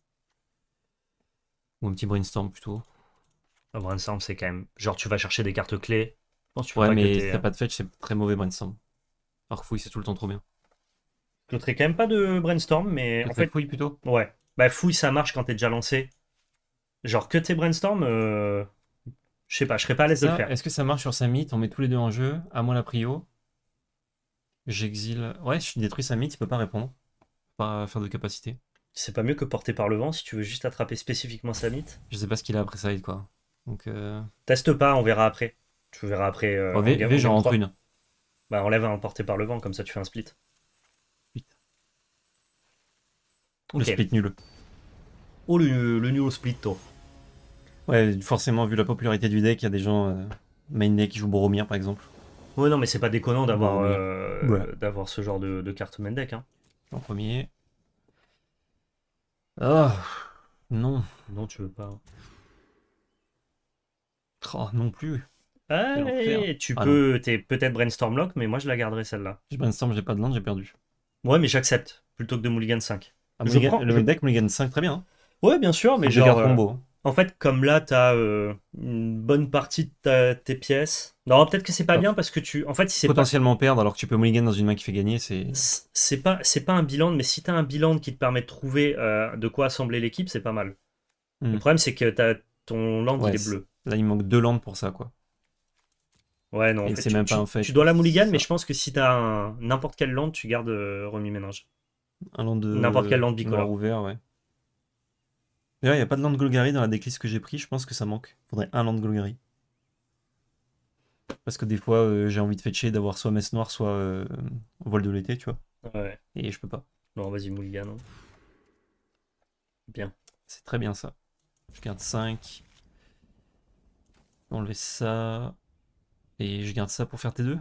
Ou un petit brainstorm plutôt. Un brainstorm, c'est quand même. Genre, tu vas chercher des cartes clés. tu Ouais, mais si t'as hein. pas de fetch, c'est très mauvais brainstorm. Alors fouille, c'est tout le temps trop bien. Je quand même pas de brainstorm, mais en fait, fouille plutôt ouais. Bah, fouille, ça marche quand t'es déjà lancé. Genre que tes brainstorm, euh, je sais pas, je serais pas à l'aise de faire. Est-ce que ça marche sur sa mythe On met tous les deux en jeu, à moi la prio. J'exile. Ouais, je détruis mythe il peut pas répondre. Pas faire de capacité. C'est pas mieux que porté par le vent si tu veux juste attraper spécifiquement mythe Je sais pas ce qu'il a après ça, quoi. Donc. Euh, Teste pas, on verra après. Tu verras après. Euh, j'en une. Bah, enlève un porté par le vent, comme ça tu fais un split. Le split nul. Oh, le, le nul split, toi. Ouais, forcément, vu la popularité du deck, il y a des gens euh, main deck qui jouent Boromir par exemple. Ouais, non, mais c'est pas déconnant d'avoir euh, d'avoir ce genre de, carte main deck. Hein. En premier. Ah, non. Non, tu veux pas. Hein. Oh, non plus. tu peux ah, peux, t'es peut-être brainstorm lock, mais moi je la garderai celle-là. Je brainstorm, j'ai pas de land, j'ai perdu. Ouais, mais j'accepte, plutôt que de Mulligan 5. Ah, le deck Mulligan 5, très bien. Hein. Ouais, bien sûr, mais genre, garde euh, combo. En fait, comme là, t'as euh, une bonne partie de tes pièces. Non, peut-être que c'est pas bien parce que tu. En fait, si c'est potentiellement perdre alors que tu peux mulligan dans une main qui fait gagner, c'est. C'est pas, c'est pas un bilan, mais si t'as un bilan qui te permet de trouver euh, de quoi assembler l'équipe, c'est pas mal. Le hmm. problème, c'est que as ton land est bleu. Là, il manque deux landes pour ça, quoi. Ouais, non. En tu, même pas en fait. Tu dois la mulligan, mais je pense que si t'as n'importe quelle land, tu gardes euh, remis ménage. Un land de. N'importe quelle land bicolore. ouvert, ouais il n'y a pas de Land Golgari dans la décliste que j'ai pris. Je pense que ça manque. Il faudrait un Land Golgari. Parce que des fois, euh, j'ai envie de fetcher d'avoir soit Messe Noire, soit euh, Vol de l'été, tu vois. Ouais. Et je peux pas. non vas-y, Mulligan. Bien. C'est très bien ça. Je garde 5. Enlever ça. Et je garde ça pour faire T2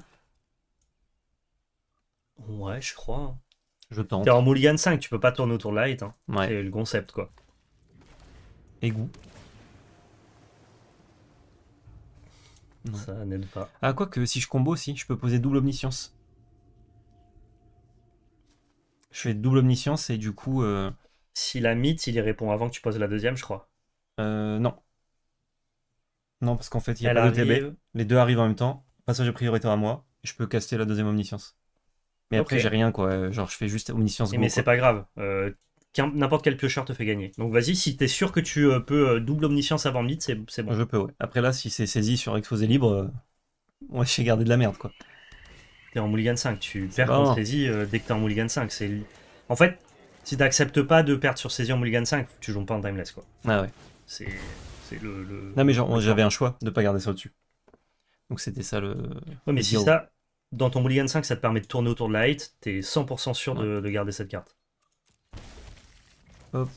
Ouais, je crois. Hein. Je tente. T'es en Mulligan 5, tu peux pas tourner autour de light. Hein. C'est le concept, quoi. Égout. goût' Ça n'aide pas. Ah, que, si je combo, si, je peux poser double omniscience. Je fais double omniscience et du coup. Euh, si la mythe, il y répond avant que tu poses la deuxième, je crois. Euh, non. Non, parce qu'en fait, il y a Les deux arrivent en même temps. Passage de prioritaire à moi. Je peux caster la deuxième omniscience. Mais après, j'ai rien, quoi. Genre, je fais juste omniscience. Mais, c'est pas grave. Euh, n'importe quel piocheur te fait gagner. Donc vas-y, si t'es sûr que tu euh, peux euh, double omniscience avant mid, c'est bon. Je peux, ouais. Après là, si c'est saisi sur exposé libre, euh, on va de garder de la merde, quoi. T'es en mulligan 5, tu perds contre saisie dès que t'es en mulligan 5. En fait, si t'acceptes pas de perdre sur saisie en mulligan 5, tu joues pas en timeless, quoi. Ah ouais. C'est le, Non mais j'avais un choix de pas garder ça au-dessus. Donc c'était ça le... Ouais mais si ça, dans ton mulligan 5, ça te permet de tourner autour de la hate, t'es 100% sûr de garder cette carte. Hop.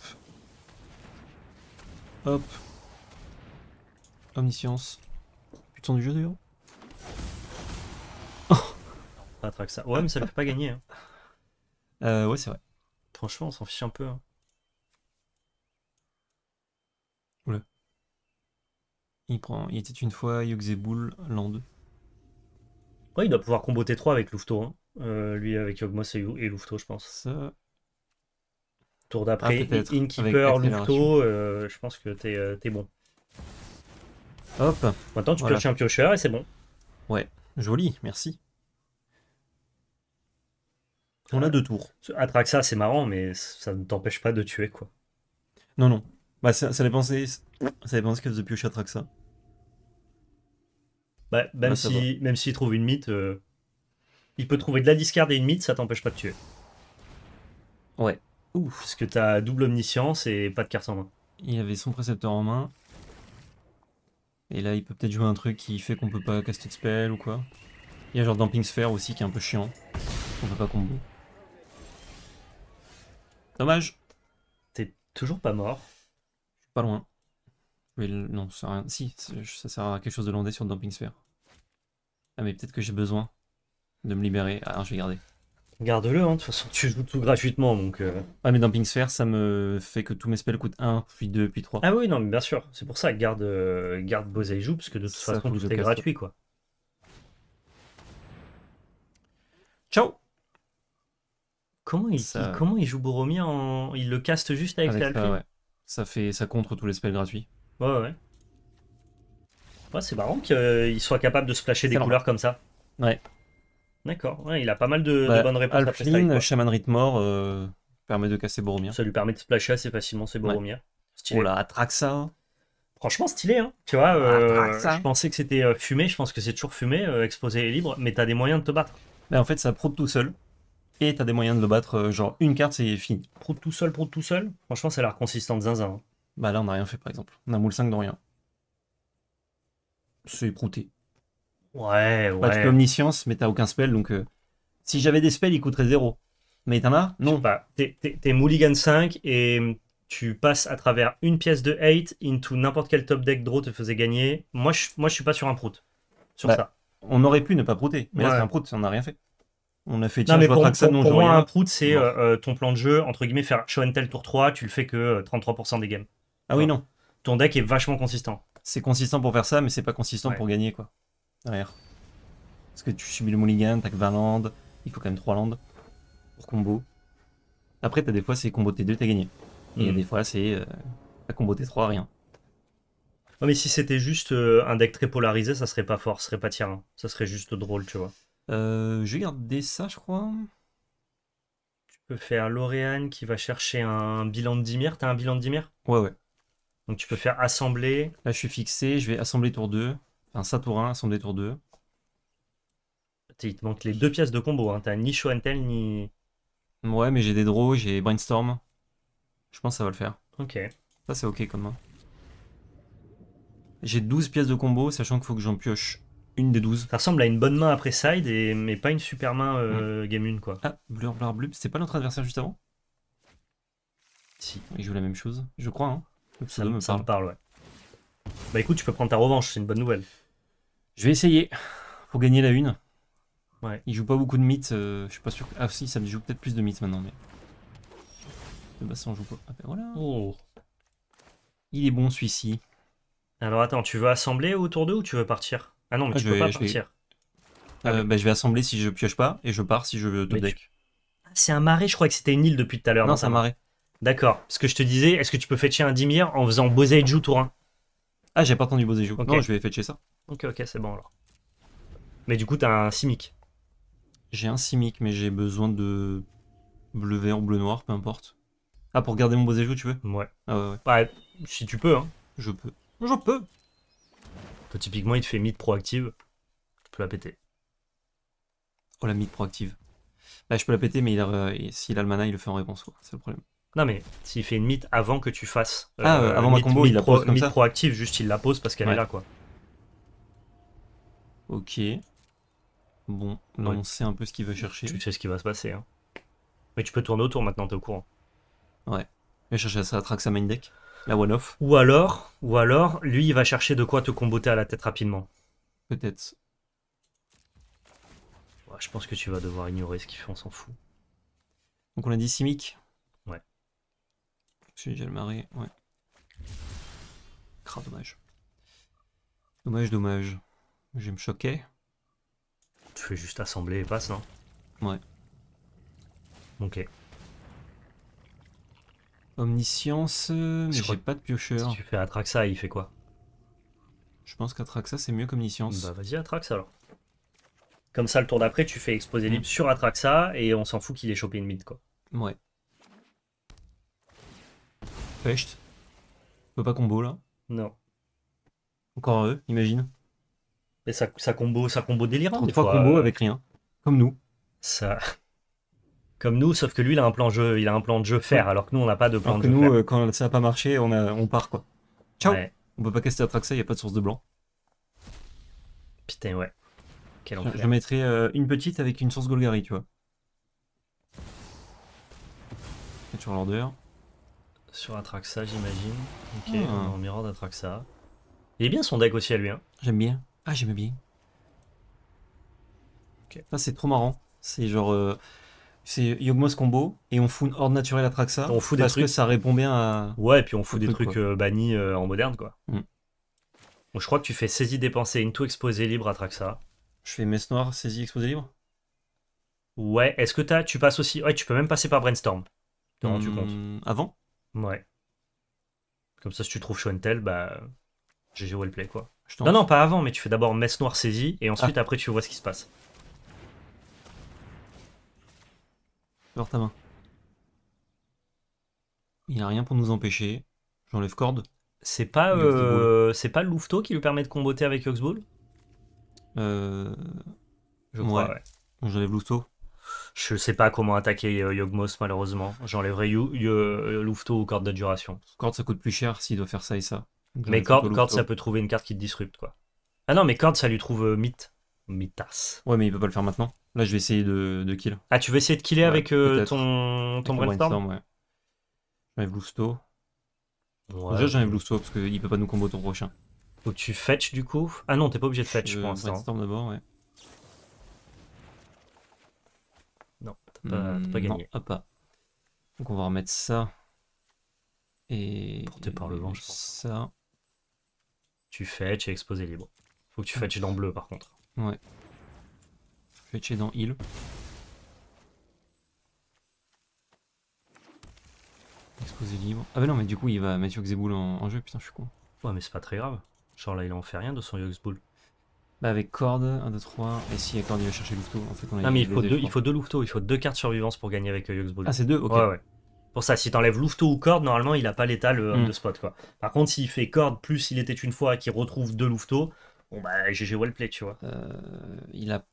Hop. Omniscience. Putain du jeu d'ailleurs. Oh [LAUGHS] ah, attraque ça. Ouais, mais ça le fait pas gagner. Hein. Euh, ouais, c'est vrai. Franchement, on s'en fiche un peu. Hein. Oula. Il prend. Il était une fois Yogzebul, l'an 2. Ouais, il doit pouvoir comboter 3 avec Louveteau. Hein. Euh, lui, avec Yogmos et, et Louveteau, je pense. Ça d'après, ah, Innkeeper, euh, je pense que t'es euh, es bon. Hop. Maintenant, tu peux pioches un piocheur et c'est bon. Ouais, joli, merci. On a euh, deux tours. ça c'est marrant, mais ça ne t'empêche pas de tuer, quoi. Non, non. Bah, ça, ça dépend, ça dépend ce que de piocher Atraxa. Bah, même ah, même s'il trouve une mythe, il peut trouver de la discard et une mythe, ça t'empêche pas de tuer. Ouais. Ouf. Parce que t'as double omniscience et pas de carte en main. Il avait son précepteur en main. Et là, il peut peut-être jouer un truc qui fait qu'on peut pas caster de spell ou quoi. Il y a genre Damping Sphere aussi qui est un peu chiant. On peut pas combo. Dommage. T'es toujours pas mort. Pas loin. Mais non, ça sert à rien. Si, ça sert à quelque chose de lander sur le Damping Sphere. Ah mais peut-être que j'ai besoin de me libérer. Ah, je vais garder. Garde-le, hein, de toute façon, tu joues tout gratuitement, donc... Euh. Ah, mais dans Sphere, ça me fait que tous mes spells coûtent 1, puis 2, puis 3. Ah oui, non, mais bien sûr. C'est pour ça, garde, euh, garde Bosei joue, parce que de toute façon, tout est gratuit, quoi. Ciao Comment il, comment il joue Boromir en... Il le caste juste avec, avec ça, ça, fait, ça contre tous les spells gratuits. Ouais, ouais. Ouais, c'est marrant qu'il euh, soit capable de splasher des couleurs comme ça. Ouais. D'accord, il a pas mal de, de bah, bonnes réponses. le Shaman Ritmore, euh, permet de casser Boromir. Ça lui permet de splasher assez facilement, ses Boromir. Oh là, Atraxa Franchement, stylé, hein. Tu vois, euh, je pensais que c'était euh, fumé, je pense que c'est toujours fumé, exposé et libre, mais t'as des moyens de te battre. Mais bah, en fait, ça proute tout seul. Et t'as des moyens de le battre, genre une carte, c'est fini. Proute tout seul, proute tout seul Franchement, ça a l'air consistant de zinzin. Hein. Bah là, on n'a rien fait, par exemple. On a moule 5 dans rien. C'est prouté. Ouais, bah, ouais. tu peux omniscience, mais t'as aucun spell, donc euh, si j'avais des spells, ils coûteraient 0. Mais t'en as Non. Bah, t'es Mulligan 5 et mm, tu passes à travers une pièce de 8 into n'importe quel top deck draw te faisait gagner. Moi, je, moi, je suis pas sur un prout. Sur bah, ça. On aurait pu ne pas prouter, mais là, c'est un prout, on n'a rien fait. On a fait tirer votre accent. pour, moi, un prout, c'est euh, euh, ton plan de jeu, entre guillemets, faire show and tell tour 3, tu le fais que 33% des games. Ah oui, non. Ton deck est vachement consistant. C'est consistant pour faire ça, mais c'est pas consistant pour gagner, quoi. Parce que tu subis le mulligan, t'as que 20 landes, il faut quand même 3 landes pour combo. Après, t'as des fois c'est combo T2, t'as gagné. Et hmm. des fois c'est à euh, combo T3, rien. Non, mais si c'était juste euh, un deck très polarisé, ça serait pas fort, ça serait pas tirant Ça serait juste drôle, tu vois. Euh, je vais garder ça, je crois. Tu peux faire L'Oréane qui va chercher un bilan de Dimir. T'as un bilan de Dimir Ouais, ouais. Donc tu peux faire assembler. Là, je suis fixé, je vais assembler tour 2. Un 1, son détour 2. Il te manque les deux pièces de combo. Hein. T'as ni tell ni. Ouais, mais j'ai des draws, j'ai Brainstorm. Je pense que ça va le faire. Ok. Ça, c'est ok comme main. Hein. J'ai 12 pièces de combo, sachant qu'il faut que j'en pioche une des 12. Ça ressemble à une bonne main après side, et, mais pas une super main euh, game 1, quoi. Ah, blur, blur, Blur. C'était pas notre adversaire juste avant Si. Il joue la même chose, je crois. Hein. Ça, parle, ouais. Bah écoute, tu peux prendre ta revanche, c'est une bonne nouvelle. Je vais essayer pour gagner la une. Ouais, il joue pas beaucoup de mythes. Euh, je suis pas sûr. Ah si, ça me joue peut-être plus de mythes maintenant, mais. De on joue pas. Ah ben oh. Il est bon celui-ci. Alors attends, tu veux assembler autour d'eux ou tu veux partir Ah non, mais ah, tu je peux pas partir. Euh, ah bah, je vais assembler si je pioche pas et je pars si je veux deux C'est un marais, je crois que c'était une île depuis tout à l'heure. Non, c'est un marais. D'accord, Ce que je te disais, est-ce que tu peux fetcher un Dimir en faisant Boseiju tour 1 ah, j'ai pas entendu du beau Okay. Non, je vais fetcher ça. Ok, ok, c'est bon alors. Mais du coup, t'as un simic. J'ai un simic, mais j'ai besoin de bleu vert ou bleu noir, peu importe. Ah, pour garder mon beau joues tu veux Ouais. Ah ouais, ouais. Bah, si tu peux, hein. Je peux. Je peux. typiquement, il te fait mythe proactive. Tu peux la péter. Oh, la mythe proactive. Bah je peux la péter, mais euh, s'il a, le mana, il le fait en réponse, quoi. C'est le problème. Non, mais s'il fait une mythe avant que tu fasses. Ah, euh, euh, avant ma combo, il la mythe proactive, juste il la pose parce qu'elle est là, quoi. Ok. Bon, là on sait un peu ce qu'il veut chercher. Tu sais ce qui va se passer. Hein. Mais tu peux tourner autour maintenant, t'es au courant. Ouais. Il va chercher à traque, sa main deck, la one-off. Ou alors, ou alors, lui il va chercher de quoi te comboter à la tête rapidement. Peut-être. je pense que tu vas devoir ignorer ce qu'il fait, on s'en fout. Donc on a dit Simic j'ai déjà le ouais. Cra dommage. Dommage, dommage. Je me choquer. Tu fais juste assembler et passe, non hein. Ouais. Ok. Omniscience, euh, mais j'ai pas de piocheur. Si tu fais Atraxa, il fait quoi Je pense qu'Atraxa c'est mieux qu'Omniscience. Bah vas-y Atraxa alors. Comme ça le tour d'après tu fais exploser mm. sur Atraxa et on s'en fout qu'il ait chopé une mid quoi. Ouais. On Peut pas combo là Non. Encore eux, imagine. Mais ça, ça combo, ça combo délirant. Des fois, combo euh. avec rien. Comme nous. Ça. Comme nous, sauf que lui, il a un plan de jeu, il a un plan de jeu fer, alors que nous, on n'a pas de plan de jeu. Nous, euh, quand ça n'a pas marché, on, a, on part quoi. Ciao. On peut pas caster ça, il n'y a pas de source de blanc. Putain, ouais. Quel Je mettrai euh, une petite avec une source Golgari, tu vois. sur l'ordre. Sur Atraxa, j'imagine. Ok, ah. on en miroir d'Atraxa. Il est bien son deck aussi à lui. Hein. J'aime bien. Ah, j'aime bien. Ok. Ça, c'est trop marrant. C'est genre. Euh, c'est Yogmos combo et on fout une horde naturelle Atraxa, On fout des parce que ça répond bien à. Ouais, et puis on fout des trucs euh, bannis euh, en moderne, quoi. Mm. je crois que tu fais saisie, dépenser, into, exposé, libre, Atraxa. Je fais messe noire, saisie, exposé libre. Ouais, est-ce que t'as, tu passes aussi. Ouais, tu peux même passer par Brainstorm. tu rendu hmm, compte. Avant Ouais. Comme ça, si tu trouves tell bah. GG Wellplay, quoi. non, non, pas avant, mais tu fais d'abord messe noire saisie, et ensuite, ah. après, tu vois ce qui se passe. ta main. Il a rien pour nous empêcher. J'enlève corde. C'est pas, euh, c'est pas Louveteau qui lui permet de comboter avec Oxball euh, Je crois, ouais. ouais. J'enlève Louveteau. Je sais pas comment attaquer euh, Yogmos malheureusement. J'enlèverai euh, Lufto ou corde de duration. Corde ça coûte plus cher s'il doit faire ça et ça. mais corde, ça peut trouver une carte qui te disrupte quoi. Ah non mais corde ça lui trouve euh, mythe. Mythas. Ouais mais il peut pas le faire maintenant. Là je vais essayer de, kill. Ah tu veux essayer de killer avec ton, ton brainstorm, ouais. J'enlève Lufto. Déjà j'enlève Lufto parce qu'il peut pas nous combo ton prochain. Faut que tu fetch du coup. Ah non t'es pas obligé de fetch je pour hein. l'instant. d'abord ouais. t'as pas, hmm. gagné. Non, hop, Donc on va remettre ça. Et. Porté par le vent, je Ça. Tu fetch et exposé libre. Faut que tu fetches dans bleu par contre. Ouais. Fetcher dans heal. Exposé libre. Ah bah non, mais du coup il va mettre Yoxeboul en, en jeu, putain, je suis con. Ouais, mais c'est pas très grave. Genre là, il en fait rien de son Yoxeboul. Bah avec corde, 1, 2, 3. Et si a corde il va chercher Louveteau, en fait on a Non mais il faut, deux, il faut deux Louveteaux, il faut deux cartes survivance pour gagner avec euh, Yuxbull. Ah c'est deux, ok. Ouais, ouais. Pour ça, si t'enlèves Louveteau ou corde, normalement il a pas l'état euh, hmm. de spot quoi. Par contre, s'il fait corde plus il était une fois qu'il retrouve deux Louveteaux, bon bah GG Wellplay tu vois. Euh, il, a,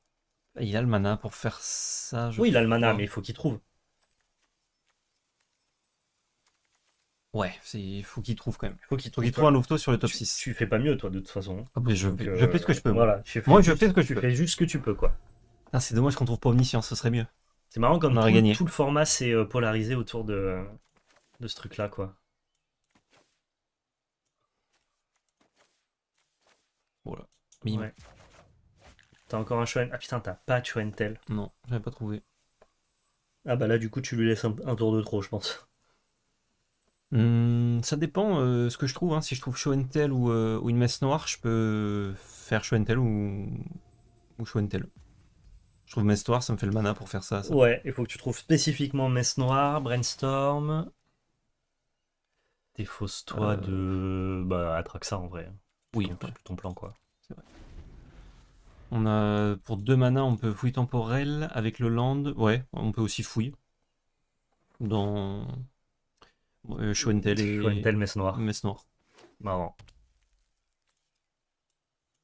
il a le mana pour faire ça. oui, il a le mana, mais il faut qu'il trouve. Ouais, il faut qu'il trouve quand même. Il Faut qu'il trouve, un louveteau sur le top 6. Tu fais pas mieux, toi, de toute façon. Ah, je, fais ce que je peux. Moi, je fais ce que je juste ce que tu peux, quoi. Ah, c'est dommage qu'on trouve pas Omniscience, ce serait mieux. C'est marrant comme tout, le format s'est euh, polarisé autour de, ce truc-là, quoi. Voilà. T'as encore un Choen. Ah putain, t'as pas Choentel. Non, j'avais pas trouvé. Ah bah là, du coup, tu lui laisses un tour de trop, je pense. Hmm, ça dépend euh, ce que je trouve. Hein. Si je trouve Show and Tell euh, ou, une messe noire, je peux faire Show and ou, ou Show and Tell. Je trouve messe noire, ça me fait le mana pour faire ça. Ouais, il faut que tu trouves spécifiquement messe noire, brainstorm. Défausse-toi euh. de. Bah, ça en vrai. Hein. Oui, ton, plan quoi. Vrai. On a pour deux manas, on peut fouille temporelle avec le land. Ouais, on peut aussi fouiller. Dans euh, et. Messe Noire. Marrant.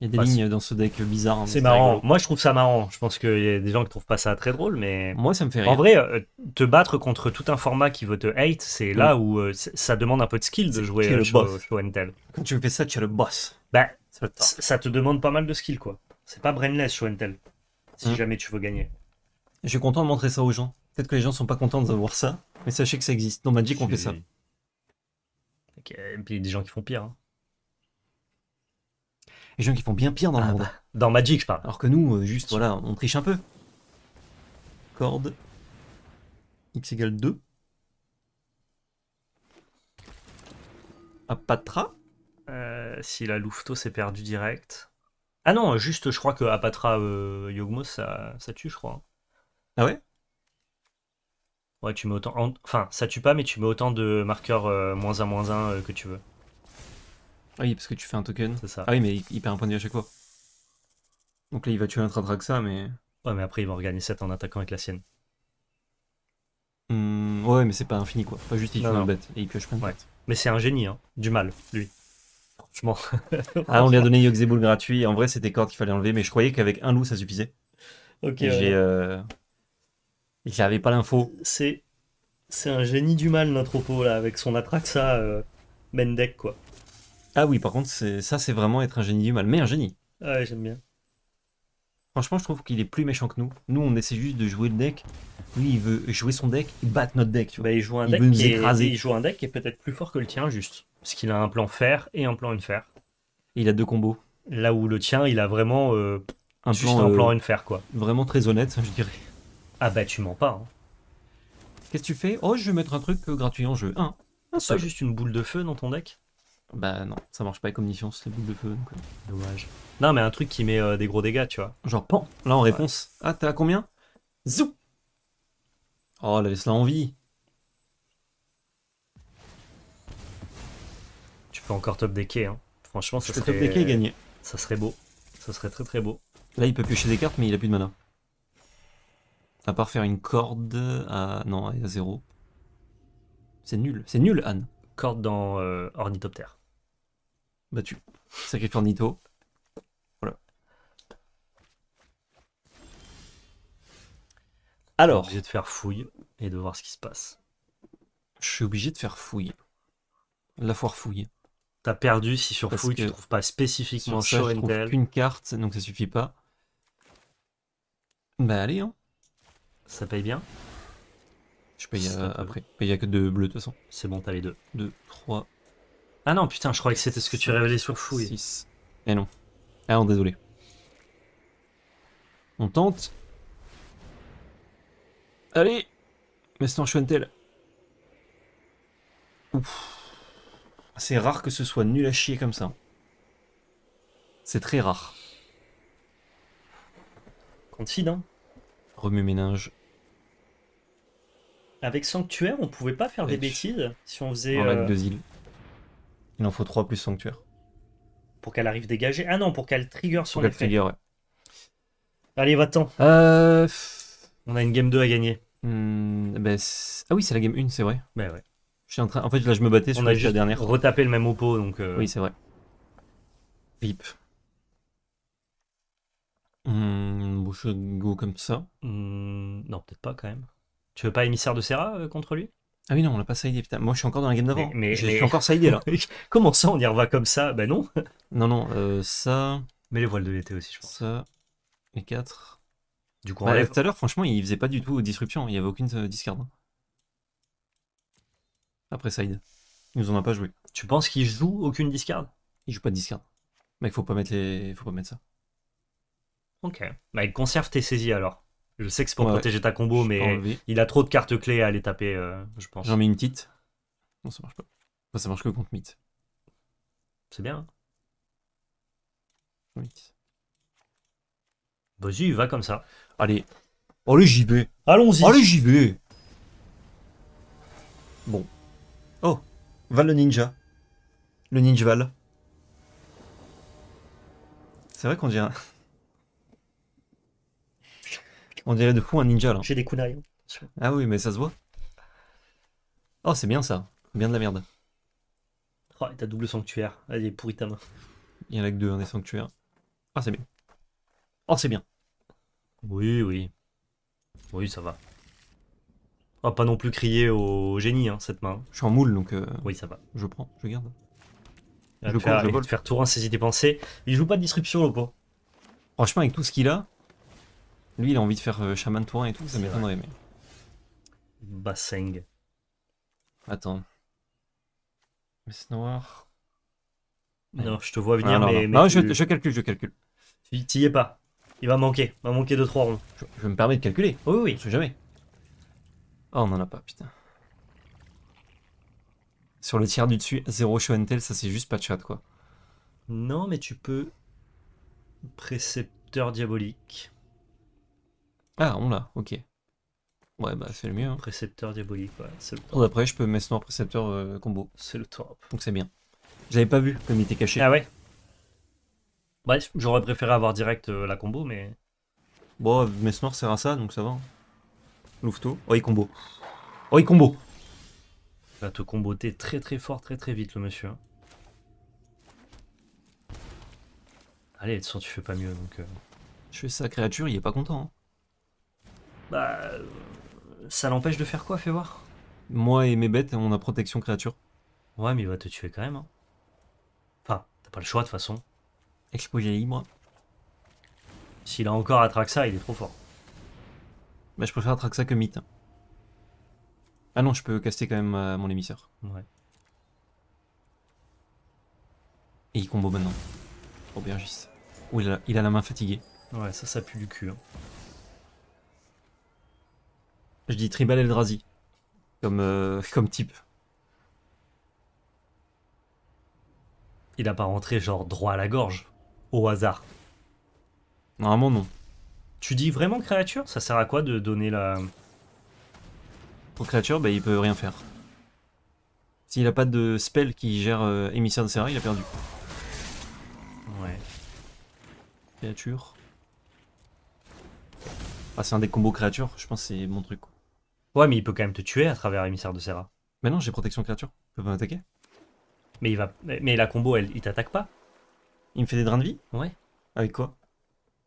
Il y a des lignes dans ce deck bizarre. Hein, c'est marrant. Moi, je trouve ça marrant. Je pense qu'il y a des gens qui trouvent pas ça très drôle, mais. Moi, ça me fait rire. En vrai, euh, te battre contre tout un format qui veut te hate, c'est là où euh, ça demande un peu de skill de jouer euh, le boss. Quand tu fais ça, tu es le boss. Bah, ça te demande pas mal de skill, quoi. C'est pas brainless, show si hein jamais tu veux gagner. Je suis content de montrer ça aux gens. Peut-être que les gens sont pas contents de d'avoir ça, mais sachez que ça existe. Dans Magic, on fait ça. Et puis il y a des gens qui font pire. Hein. Des gens qui font bien pire dans le ah bah, Dans Magic, je parle. Alors que nous, euh, juste, voilà, on triche un peu. Corde. X égale 2. Apatra. Euh, si la Louveteau s'est perdue direct. Ah non, juste, je crois que Apatra euh, ça tue, je crois. Ah ouais Ouais, tu mets autant... Enfin, ça tue pas, mais tu mets autant de marqueurs euh, moins 1, moins 1 euh, que tu veux. Ah Oui, parce que tu fais un token. C'est ça. Ah oui, mais il, perd un point de vie à chaque fois. Donc là, il va tuer un ça, mais... Ouais, mais après, il va en regagner 7 en attaquant avec la sienne. Mmh, ouais, mais c'est pas infini, quoi. Pas juste, il tue une bête et il pioche plein ouais. Mais c'est un génie, hein. Du mal, lui. Franchement. [LAUGHS] ah, on lui a donné Yogzebul gratuit. En vrai, c'était cordes qu'il fallait enlever, mais je croyais qu'avec un loup, ça suffisait. Ok. J'ai... Euh, et j'avais pas l'info. C'est c'est un génie du mal notre propos là avec son Atraxa euh, Mendek quoi. Ah oui, par contre, c'est ça c'est vraiment être un génie du mal, mais un génie. Ah ouais, j'aime bien. Franchement, je trouve qu'il est plus méchant que nous. Nous, on essaie juste de jouer le deck. Lui, il veut jouer son deck il battre notre deck. Tu bah, il joue un deck veut nous écraser. il joue un deck qui est peut-être plus fort que le tien, juste. Parce qu'il a un plan fer et un plan une fer. il a deux combos. Là où le tien, il a vraiment euh, un, plan, un plan euh, une fer, quoi. Vraiment très honnête, je dirais. Ah bah tu mens pas. Hein. Qu'est-ce que tu fais Oh, je vais mettre un truc gratuit en jeu. Hein? Un juste une boule de feu dans ton deck Bah non, ça marche pas avec omniscience, les boule de feu. Euh. Dommage. Non, mais un truc qui met euh, des gros dégâts, tu vois. Genre, pan, là en réponse. Ah, t'as combien Zou Oh, là, laisse-la en vie. Tu peux encore top decker, hein. Franchement, ça Je serait... top decker et gagner. Ça serait beau. Ça serait très très beau. Là, il peut piocher des cartes, mais il a plus de mana. À part faire une corde à... Non, à zéro. C'est nul, c'est nul, Anne. Corde dans euh, ornithoptère. Battu. Sacrifice ornitho. Voilà. Alors. Je Obligé de faire fouille et de voir ce qui se passe. Je suis obligé de faire fouille. La foire fouille. T'as perdu si sur fouille tu trouves pas spécifiquement sur ça, je carte, donc ça suffit pas. Bah allez, hein. Ça paye bien Je paye euh, après. Il n'y a que deux bleus de toute façon. C'est bon, t'as les deux. 2, 3. Ah non, putain, je croyais que c'était ce que tu révélais sur fouille. 6. Eh non. Ah non, désolé. On tente. Allez Mais en Schwentel. Ouf. C'est rare que ce soit nul à chier comme ça. C'est très rare. Concide, hein Remue ménage. Avec Sanctuaire, on pouvait pas faire des bêtises si on faisait. Euh, deux îles. Il en faut 3 plus Sanctuaire. Pour qu'elle arrive dégagée. Ah non, pour qu'elle trigger sur pour effet. ouais. Allez, va-t'en. Euh, on a une game 2 à gagner. Hmm, bah, ah oui, c'est la game 1, c'est vrai. Mais bah ouais. Je suis en train. En fait, là, je me battais sur on a la dernière. Retaper le même opo donc. Euh, oui, c'est vrai. pip Mmh, bouche go comme ça. Hmm, non, peut-être pas quand même. Tu veux pas émissaire de Serra euh, contre lui Ah oui, non, on l'a pas saïdé, putain. Moi, je suis encore dans la game d'avant. Mais, mais, je suis encore saïdé là. [LAUGHS] Comment ça, on y revoit comme ça Ben non. [LAUGHS] Non, non, euh, ça, Mais les voiles de l'été aussi, je pense. ça, et 4. Du coup, on bah, tout à l'heure, franchement, il faisait pas du tout disruption, il y avait aucune euh, discard. Hein. Après Saïd, Il nous en a pas joué. tu penses qu'il joue aucune discard Il joue pas de discard. Mec, faut pas mettre les. Faut pas mettre ça. Ok. Bah, conserve tes saisies alors. Je sais que c'est pour protéger ta combo, mais il a trop de cartes clés à aller taper, euh, je pense. J'en mets une petite. Non, ça marche pas. ça marche que contre Myth. C'est bien. Hein Vas-y, va comme ça. Allez. Allez, j'y vais. Allons-y. Allez, j'y vais. Bon. Oh, Val le ninja. Le ninja Val. C'est vrai qu'on dirait... On dirait de fou un ninja là. J'ai des kunai. Hein, ah oui, mais ça se voit. Oh, c'est bien ça. Bien de la merde. Oh, t'as double sanctuaire. Allez, pourris ta main. Il y en a que deux, un hein, des sanctuaires. Ah, c'est bien. Oh, c'est bien. Oui, oui. Oui, ça va. Oh, pas non plus crier au génie, hein, cette main. Je suis en moule, donc... Euh, oui, ça va. Je prends, je garde. Je, vais faire, faire tour 1, saisir tes pensées. Il joue pas de disruption, quoi hein. Franchement, avec tout ce qu'il a, lui, il a envie de faire Chaman euh, de et tout, ça m'étonnerait, mais. Basseng. Attends. c'est Noir. Non, je te vois venir, ah, mais. Non, je, calcule, je calcule. T'y es pas. Il va manquer. Il va manquer 2-3 ronds. Je, me permets de calculer. oui, oui. Je sait jamais. Oh, on en a pas, putain. Sur le tiers du dessus, 0 show and ça c'est juste pas de chat, quoi. Non, mais tu peux. Précepteur diabolique. Ah, on l'a, ok. Ouais, bah c'est le mieux. Hein. Précepteur diabolique, ouais, c'est le oh, top. Après, je peux mettre précepteur euh, combo. C'est le top. Donc c'est bien. J'avais pas vu comme il était caché. Ah ouais Bah j'aurais préféré avoir direct euh, la combo, mais. Bon, mes sert à ça, donc ça va. Hein. Louveteau. Oh, il combo. Oh, il combo Il va te comboter très très fort, très très vite, le monsieur. Hein. Allez, de toute façon, tu fais pas mieux, donc. Euh. Je fais sa créature, il est pas content. Bah. Ça l'empêche de faire quoi, fais voir Moi et mes bêtes, on a protection créature. Ouais, mais il va te tuer quand même. Hein. Enfin, t'as pas le choix de toute façon. Exposé libre. S'il a encore Atraxa, il est trop fort. Bah, je préfère Atraxa que Mythe. Ah non, je peux caster quand même euh, mon émissaire. Ouais. Et il combo maintenant. Aubergiste. Ou il a, il a la main fatiguée. Ouais, ça, ça pue du cul. Hein. Je dis Tribal Eldrazi. Comme, euh, [LAUGHS] comme type. Il a pas rentré genre droit à la gorge. Au hasard. Normalement non. Tu dis vraiment créature Ça sert à quoi de donner la... Pour créature, bah, il peut rien faire. S'il a pas de spell qui gère euh, émission de Serra, il a perdu. Ouais. Créature. Ah, c'est un des combos créatures, je pense que c'est mon truc. Ouais, mais il peut quand même te tuer à travers l'émissaire de Serra. Mais non, j'ai protection créature. Il peut pas m'attaquer. Mais il va. Mais la combo, elle, il t'attaque pas. Il me fait des drains de vie Ouais. Avec quoi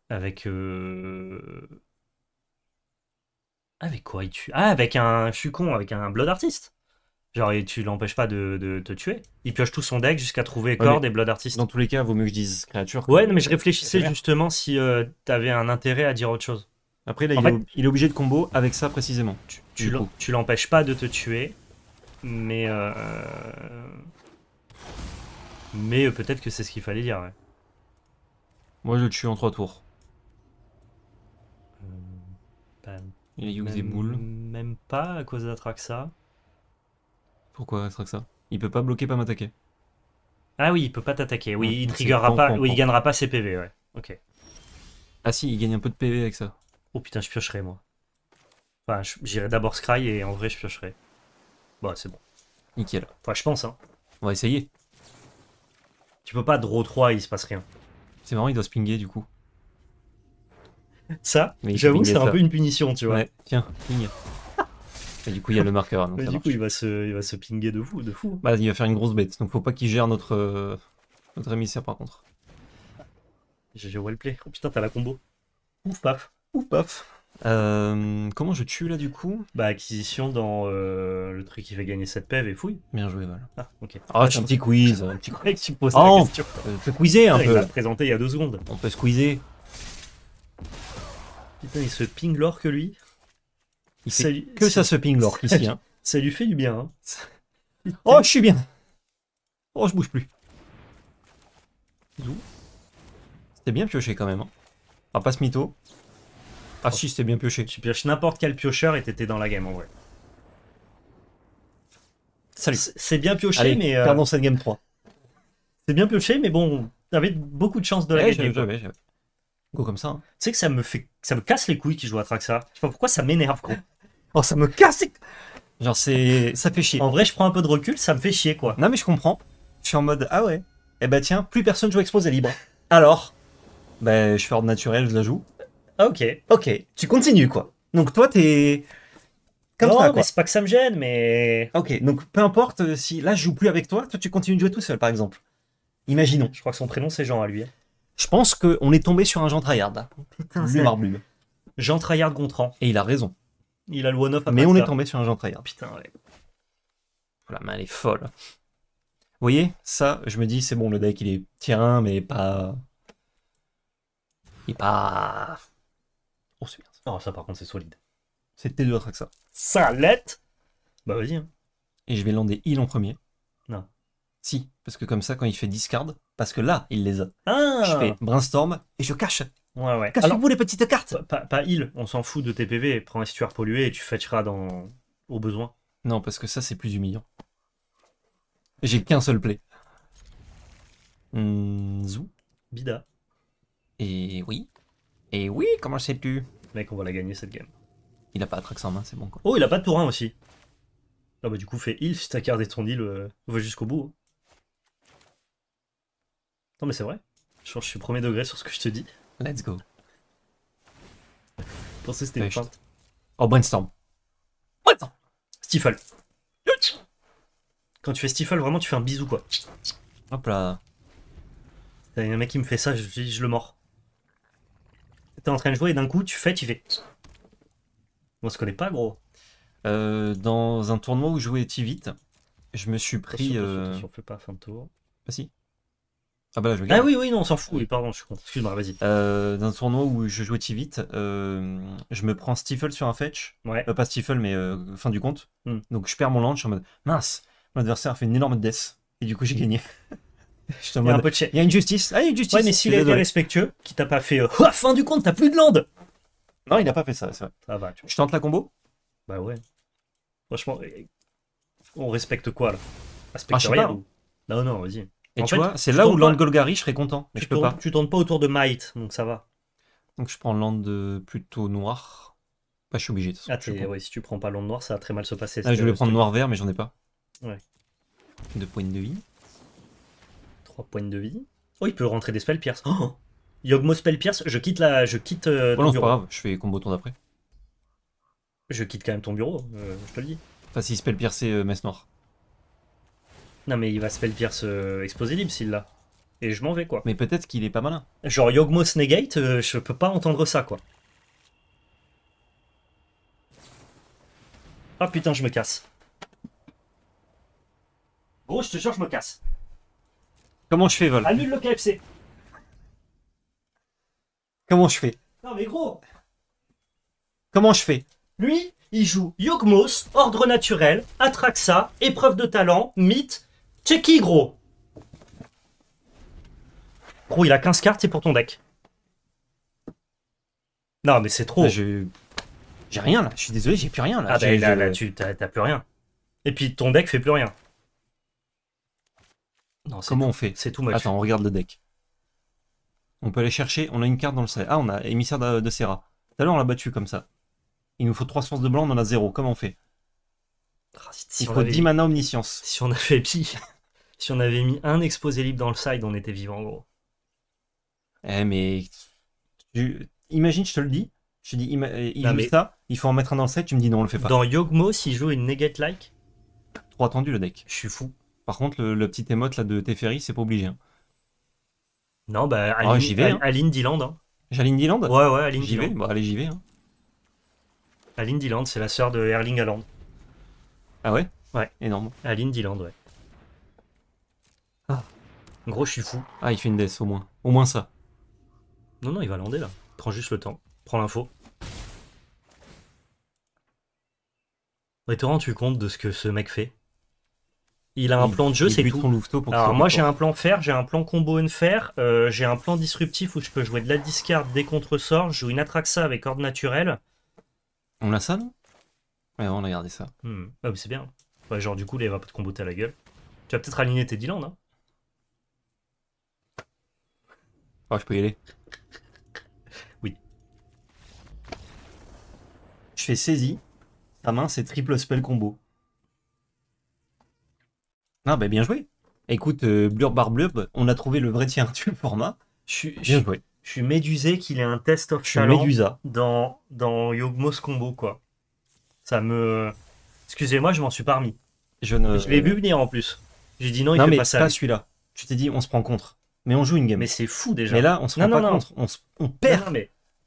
Avec. Euh, avec quoi il tue Ah, avec un. Je avec un Blood Artist. Genre, tu l'empêches pas de, te tuer. Il pioche tout son deck jusqu'à trouver corps Cordes et Blood Artist. Dans tous les cas, vaut mieux que je dise créature. Ouais, mais je réfléchissais justement si euh, t'avais un intérêt à dire autre chose. Après, là, il, est, obligé de combo avec ça précisément. Tu, tu l'empêches pas de te tuer, mais. Euh, mais euh, peut-être que c'est ce qu'il fallait dire, ouais. Moi, je le tue en 3 tours. il a des boules. Même pas à cause d'Atraxa. Pourquoi Atraxa Il peut pas bloquer, pas m'attaquer. Ah oui, il peut pas t'attaquer. Oui, il triggera pas. il gagnera pas ses PV, ouais. Ok. Ah si, il gagne un peu de PV avec ça. Oh putain, je piocherai, moi. Enfin, j'irai d'abord Scry et en vrai, je piocherai. Bon, c'est bon. Nickel. Enfin, je pense, hein. On va essayer. Tu peux pas draw 3, il se passe rien. C'est marrant, il doit se pinguer, du coup. Ça, j'avoue, c'est un peu une punition, tu vois. Ouais, tiens, ping. [LAUGHS] Et du coup, il y a le marqueur. du coup, il va, se, il va se pinguer de fou, de fou. Bah, il va faire une grosse bête. Donc, faut pas qu'il gère notre, euh, émissaire, par contre. J'ai well play. Oh putain, t'as la combo. Ouf, paf. Ouf, paf. Euh, comment je tue là du coup Bah, acquisition dans euh, le truc qui fait gagner cette pève et fouille. Bien joué, Val. Ah, ok. Ah, un petit ah, quiz. Un petit quiz. tu poses Oh, on euh, peut quizer un Il peu. présenté il y a deux secondes. On peut squeezer Putain, il se ping l'or que lui. Il que ça se ping l'orc ici. hein. Ça lui fait du bien. hein. Oh, je suis bien. Oh, je bouge plus. C'était bien pioché quand même. Hein. Ah, passe mytho. Ah si, c'était bien pioché. Tu pioches n'importe quel piocheur et t'étais dans la game en vrai. Salut. C'est bien pioché, mais. Euh... cette game 3. C'est bien pioché, mais bon, t'avais beaucoup de chance de la gagner. Go comme ça. Hein. Tu sais que ça me fait. Ça me casse les couilles qui joue à Traxa. Je sais pas pourquoi ça m'énerve, quoi. [LAUGHS] oh, ça me casse les... Genre, c'est. Ça fait chier. En vrai, je prends un peu de recul, ça me fait chier, quoi. Non, mais je comprends. Je suis en mode, ah ouais. Eh bah tiens, plus personne joue exposé libre. Alors, ben, je fais ordre naturel, je la joue. Ah, ok. Ok, tu continues, quoi. Donc, toi, t'es. Comme non, mais c'est pas que ça me gêne, mais. Ok, donc peu importe euh, si là je joue plus avec toi, toi tu continues de jouer tout seul, par exemple. Imaginons. Je crois que son prénom c'est Jean à lui. Hein. Je pense qu'on est tombé sur un Jean Tryhard. Putain, c'est... Jean Tryhard Gontran. Et il a raison. Il a le one-off Mais on est hein. tombé sur un Jean Tryhard. Putain, ouais. Oh, la main, elle est folle. Vous voyez, ça, je me dis, c'est bon, le deck, il est tier mais pas. Il est pas. Oh c'est bien ça par contre, c'est solide. C'était de deux ça. Ça Bah vas-y. Hein. Et je vais lander heal en premier. Non. Si, parce que comme ça, quand il fait discard, parce que là, il les a. Ah Je fais brainstorm et je cache. Ouais, ouais. Alors, vous les petites cartes pas, heal, on s'en fout de tes PV, prends un situaire pollué et tu fetcheras dans... au besoin. Non, parce que ça, c'est plus humiliant. J'ai qu'un seul play. Hmm, zou. Bida. Et oui. Et oui, comment sais-tu Mec, on va la gagner cette game. Il a pas Atrax en main, c'est bon Oh, il a pas de tour aussi. Ah bah du coup, fais heal si t'as qu'à ton heal va jusqu'au bout. Non mais c'est vrai. Je, je suis premier degré sur ce que je te dis. Let's go. Pensez c'était une Oh, brainstorm. Brainstorm. Stifle. Quand tu fais Stifle, vraiment, tu fais un bisou quoi. Hop là. Il y a un mec qui me fait ça, je, je le mords t'es en train de jouer et d'un coup tu fais, tu fais. On se connaît pas, gros. Euh, dans un tournoi où je jouais T-Vite, je me suis pris. on euh, pas fin tour. Ah si. Ah bah là je Ah oui, oui, non, on s'en fout. Oui, pardon, je suis Excuse-moi, vas-y. Euh, dans un tournoi où je jouais T-Vite, je me prends Stifle sur un fetch. Ouais. pas Stifle, mais fin du compte. Hmm. Donc je perds mon launch en mode mince, mon adversaire fait une énorme death. Et du coup j'ai hmm. gagné. Il y a une justice. Ah, il y a une justice. Ouais, mais s'il est respectueux, qui t'a pas fait. Euh, oh, fin du compte, t'as plus de land Non, il n'a pas fait ça, c'est vrai. Ça va. Tu je tente la combo Bah ouais. Franchement, euh, on respecte quoi là ah, Respecte rien. Non, non, vas-y. Et c'est là où land Golgari, je serais content. tu je peux pas. Tu pas autour de Might, donc ça va. Donc je prends land plutôt noir. Pas, bah, je suis obligé. De toute façon, ah, si tu prends pas land noir, ça va très mal se passer. Ah, je voulais prendre noir-vert, mais j'en ai pas. Ouais. Deux points de vie. Point de vie. Oh, il peut rentrer des spell pierce. Oh Yogmo spell pierce, je quitte la, je quitte. Euh, oh non, c'est pas grave, je fais combo ton d'après. Je quitte quand même ton bureau, euh, je te le dis. Enfin, si spell pierce, c'est euh, Non, mais il va spell pierce exposé libre s'il l'a. Et je m'en vais quoi. Mais peut-être qu'il est pas malin. Genre Yogmo Snegate, je peux pas entendre ça quoi. Ah putain, je me casse. Gros, je te jure, je me casse. Comment je fais, Vol Annule le KFC. Comment je fais Non, mais gros Comment je fais Lui, il joue Yogmos, Ordre Naturel, Atraxa, Épreuve de Talent, Mythe, Checky, gros Gros, il a 15 cartes, c'est pour ton deck. Non, mais c'est trop. Ah, j'ai rien là, je suis désolé, j'ai plus rien là. Ah bah là, là, t'as plus rien. Et puis ton deck fait plus rien. Comment on fait C'est tout Attends, on regarde le deck. On peut aller chercher, on a une carte dans le side Ah, on a émissaire de, Serra. Tout à l'heure, on l'a battu comme ça. Il nous faut 3 sciences de blanc, on en a 0. Comment on fait ah, Il faut 10 mana omniscience. Si on avait mis... [LAUGHS] si on avait mis un exposé libre dans le side, on était vivant, gros. Eh, mais... Tu... Imagine, je te le dis. Je dis, euh, il non, ça, il faut en mettre un dans le side, tu me dis non, on le fait pas. Dans Yogmo, s'il joue une negate like... Trop tendu le deck. Je suis fou. Par contre, le, petit émote là, de Teferi, c'est pas obligé. Hein. Non, bah, ah, j'y vais, hein. Aline Dyland hein. Jaline Ouais, ouais, Aline J'y vais bah, allez, j'y vais. hein. Aline Dylan, c'est la sœur de Erling Haaland. Ah ouais Ouais. Énorme. Aline Dyland ouais. Ah. gros, je suis fou. Ah, il fait une death, au moins. Au moins ça. Non, non, il va lander là. Prends juste le temps. Prends l'info. te rends tu compte de ce que ce mec fait il a un plan de jeu, c'est tout. Alors moi j'ai hein. un plan fer, j'ai un plan combo une fer, euh, j'ai un plan disruptif où je peux jouer de la discard, des contre-sorts, je joue une Atraxa avec ordre naturel. On a ça non Ouais on a gardé ça. Hmm. Ah oui c'est bien. genre du coup les va pas te comboter à la gueule. Tu vas peut-être aligner tes Dylan, hein Oh je peux y aller. [LAUGHS] oui. Je fais saisie. Ta main c'est triple spell combo. Ah bah bien joué. Écoute, euh, Blur Bar on a trouvé le vrai tien du format. Je suis, joué. Je suis médusé qu'il ait un test of je dans, dans Yogmos Combo, quoi. Ça me... Excusez-moi, je m'en suis parmi. Je, ne... je l'ai vu venir en plus. J'ai dit non, il ne fait pas ça. pas celui-là. Tu t'es dit, on se prend contre. Mais on joue une game. Mais c'est fou déjà. Mais là, on se prend pas contre. On, perd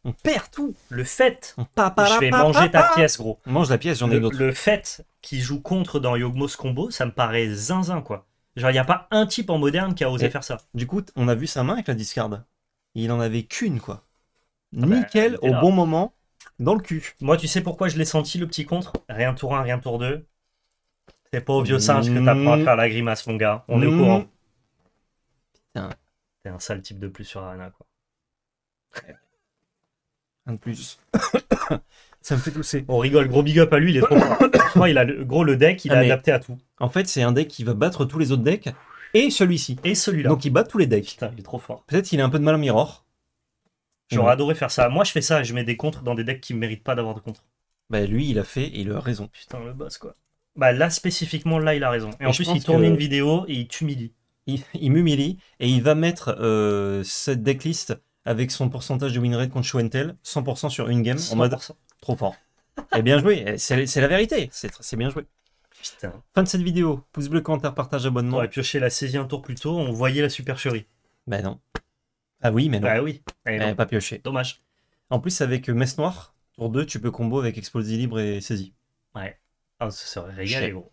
on perd tout. Le fait, je vais manger ta pièce, gros. mange la pièce, j'en ai d'autres Le fait qu'il joue contre dans Yogmos Combo, ça me paraît zinzin, quoi. Genre, il n'y a pas un type en moderne qui a osé faire ça. Du coup, on a vu sa main avec la discard. Il en avait qu'une, quoi. Ah bah, Nickel, au bon moment, dans le cul. Moi, tu sais pourquoi je l'ai senti, le petit contre Rien tour 1, rien tour 2. C'est pas au vieux singe que t'apprends à mm. faire la grimace, mon gars. On est au mm. courant. Putain. T'es un sale type de plus sur Arena, quoi. Un de plus. [COUGHS] ça me fait tousser. On rigole, gros big up à lui, il est trop [COUGHS] fort. il a le, gros le deck, il a ah, adapté à tout. En fait, c'est un deck qui va battre tous les autres decks et celui-ci. Et celui-là. Donc il bat tous les decks. Putain, il est trop fort. Peut-être qu'il a un peu de mal en mirror. J'aurais adoré faire ça. Moi, je fais ça, je mets des contres dans des decks qui ne méritent pas d'avoir de contres Bah lui, il a fait et il a raison. Putain, le boss quoi. Bah là, spécifiquement, là, il a raison. Et, en plus, il tourne une vidéo et il t'humilie. Il, m'humilie et il va mettre euh, cette decklist avec son pourcentage de win rate contre Schwentel, 100% sur une game, en mode trop fort. Et eh bien joué, eh, c'est la vérité, c'est bien joué. Putain. Fin de cette vidéo, pouce bleu, commentaire, partage, abonnement. On aurait pioché la saisie un tour plus tôt, on voyait la supercherie. Ben non. Ah oui, mais non. Bah oui, On pas pioché. Dommage. En plus, avec euh, Messe Noire, tour 2, tu peux combo avec Explosive Libre et Saisie. Ouais. Ah, ça serait régalé, gros.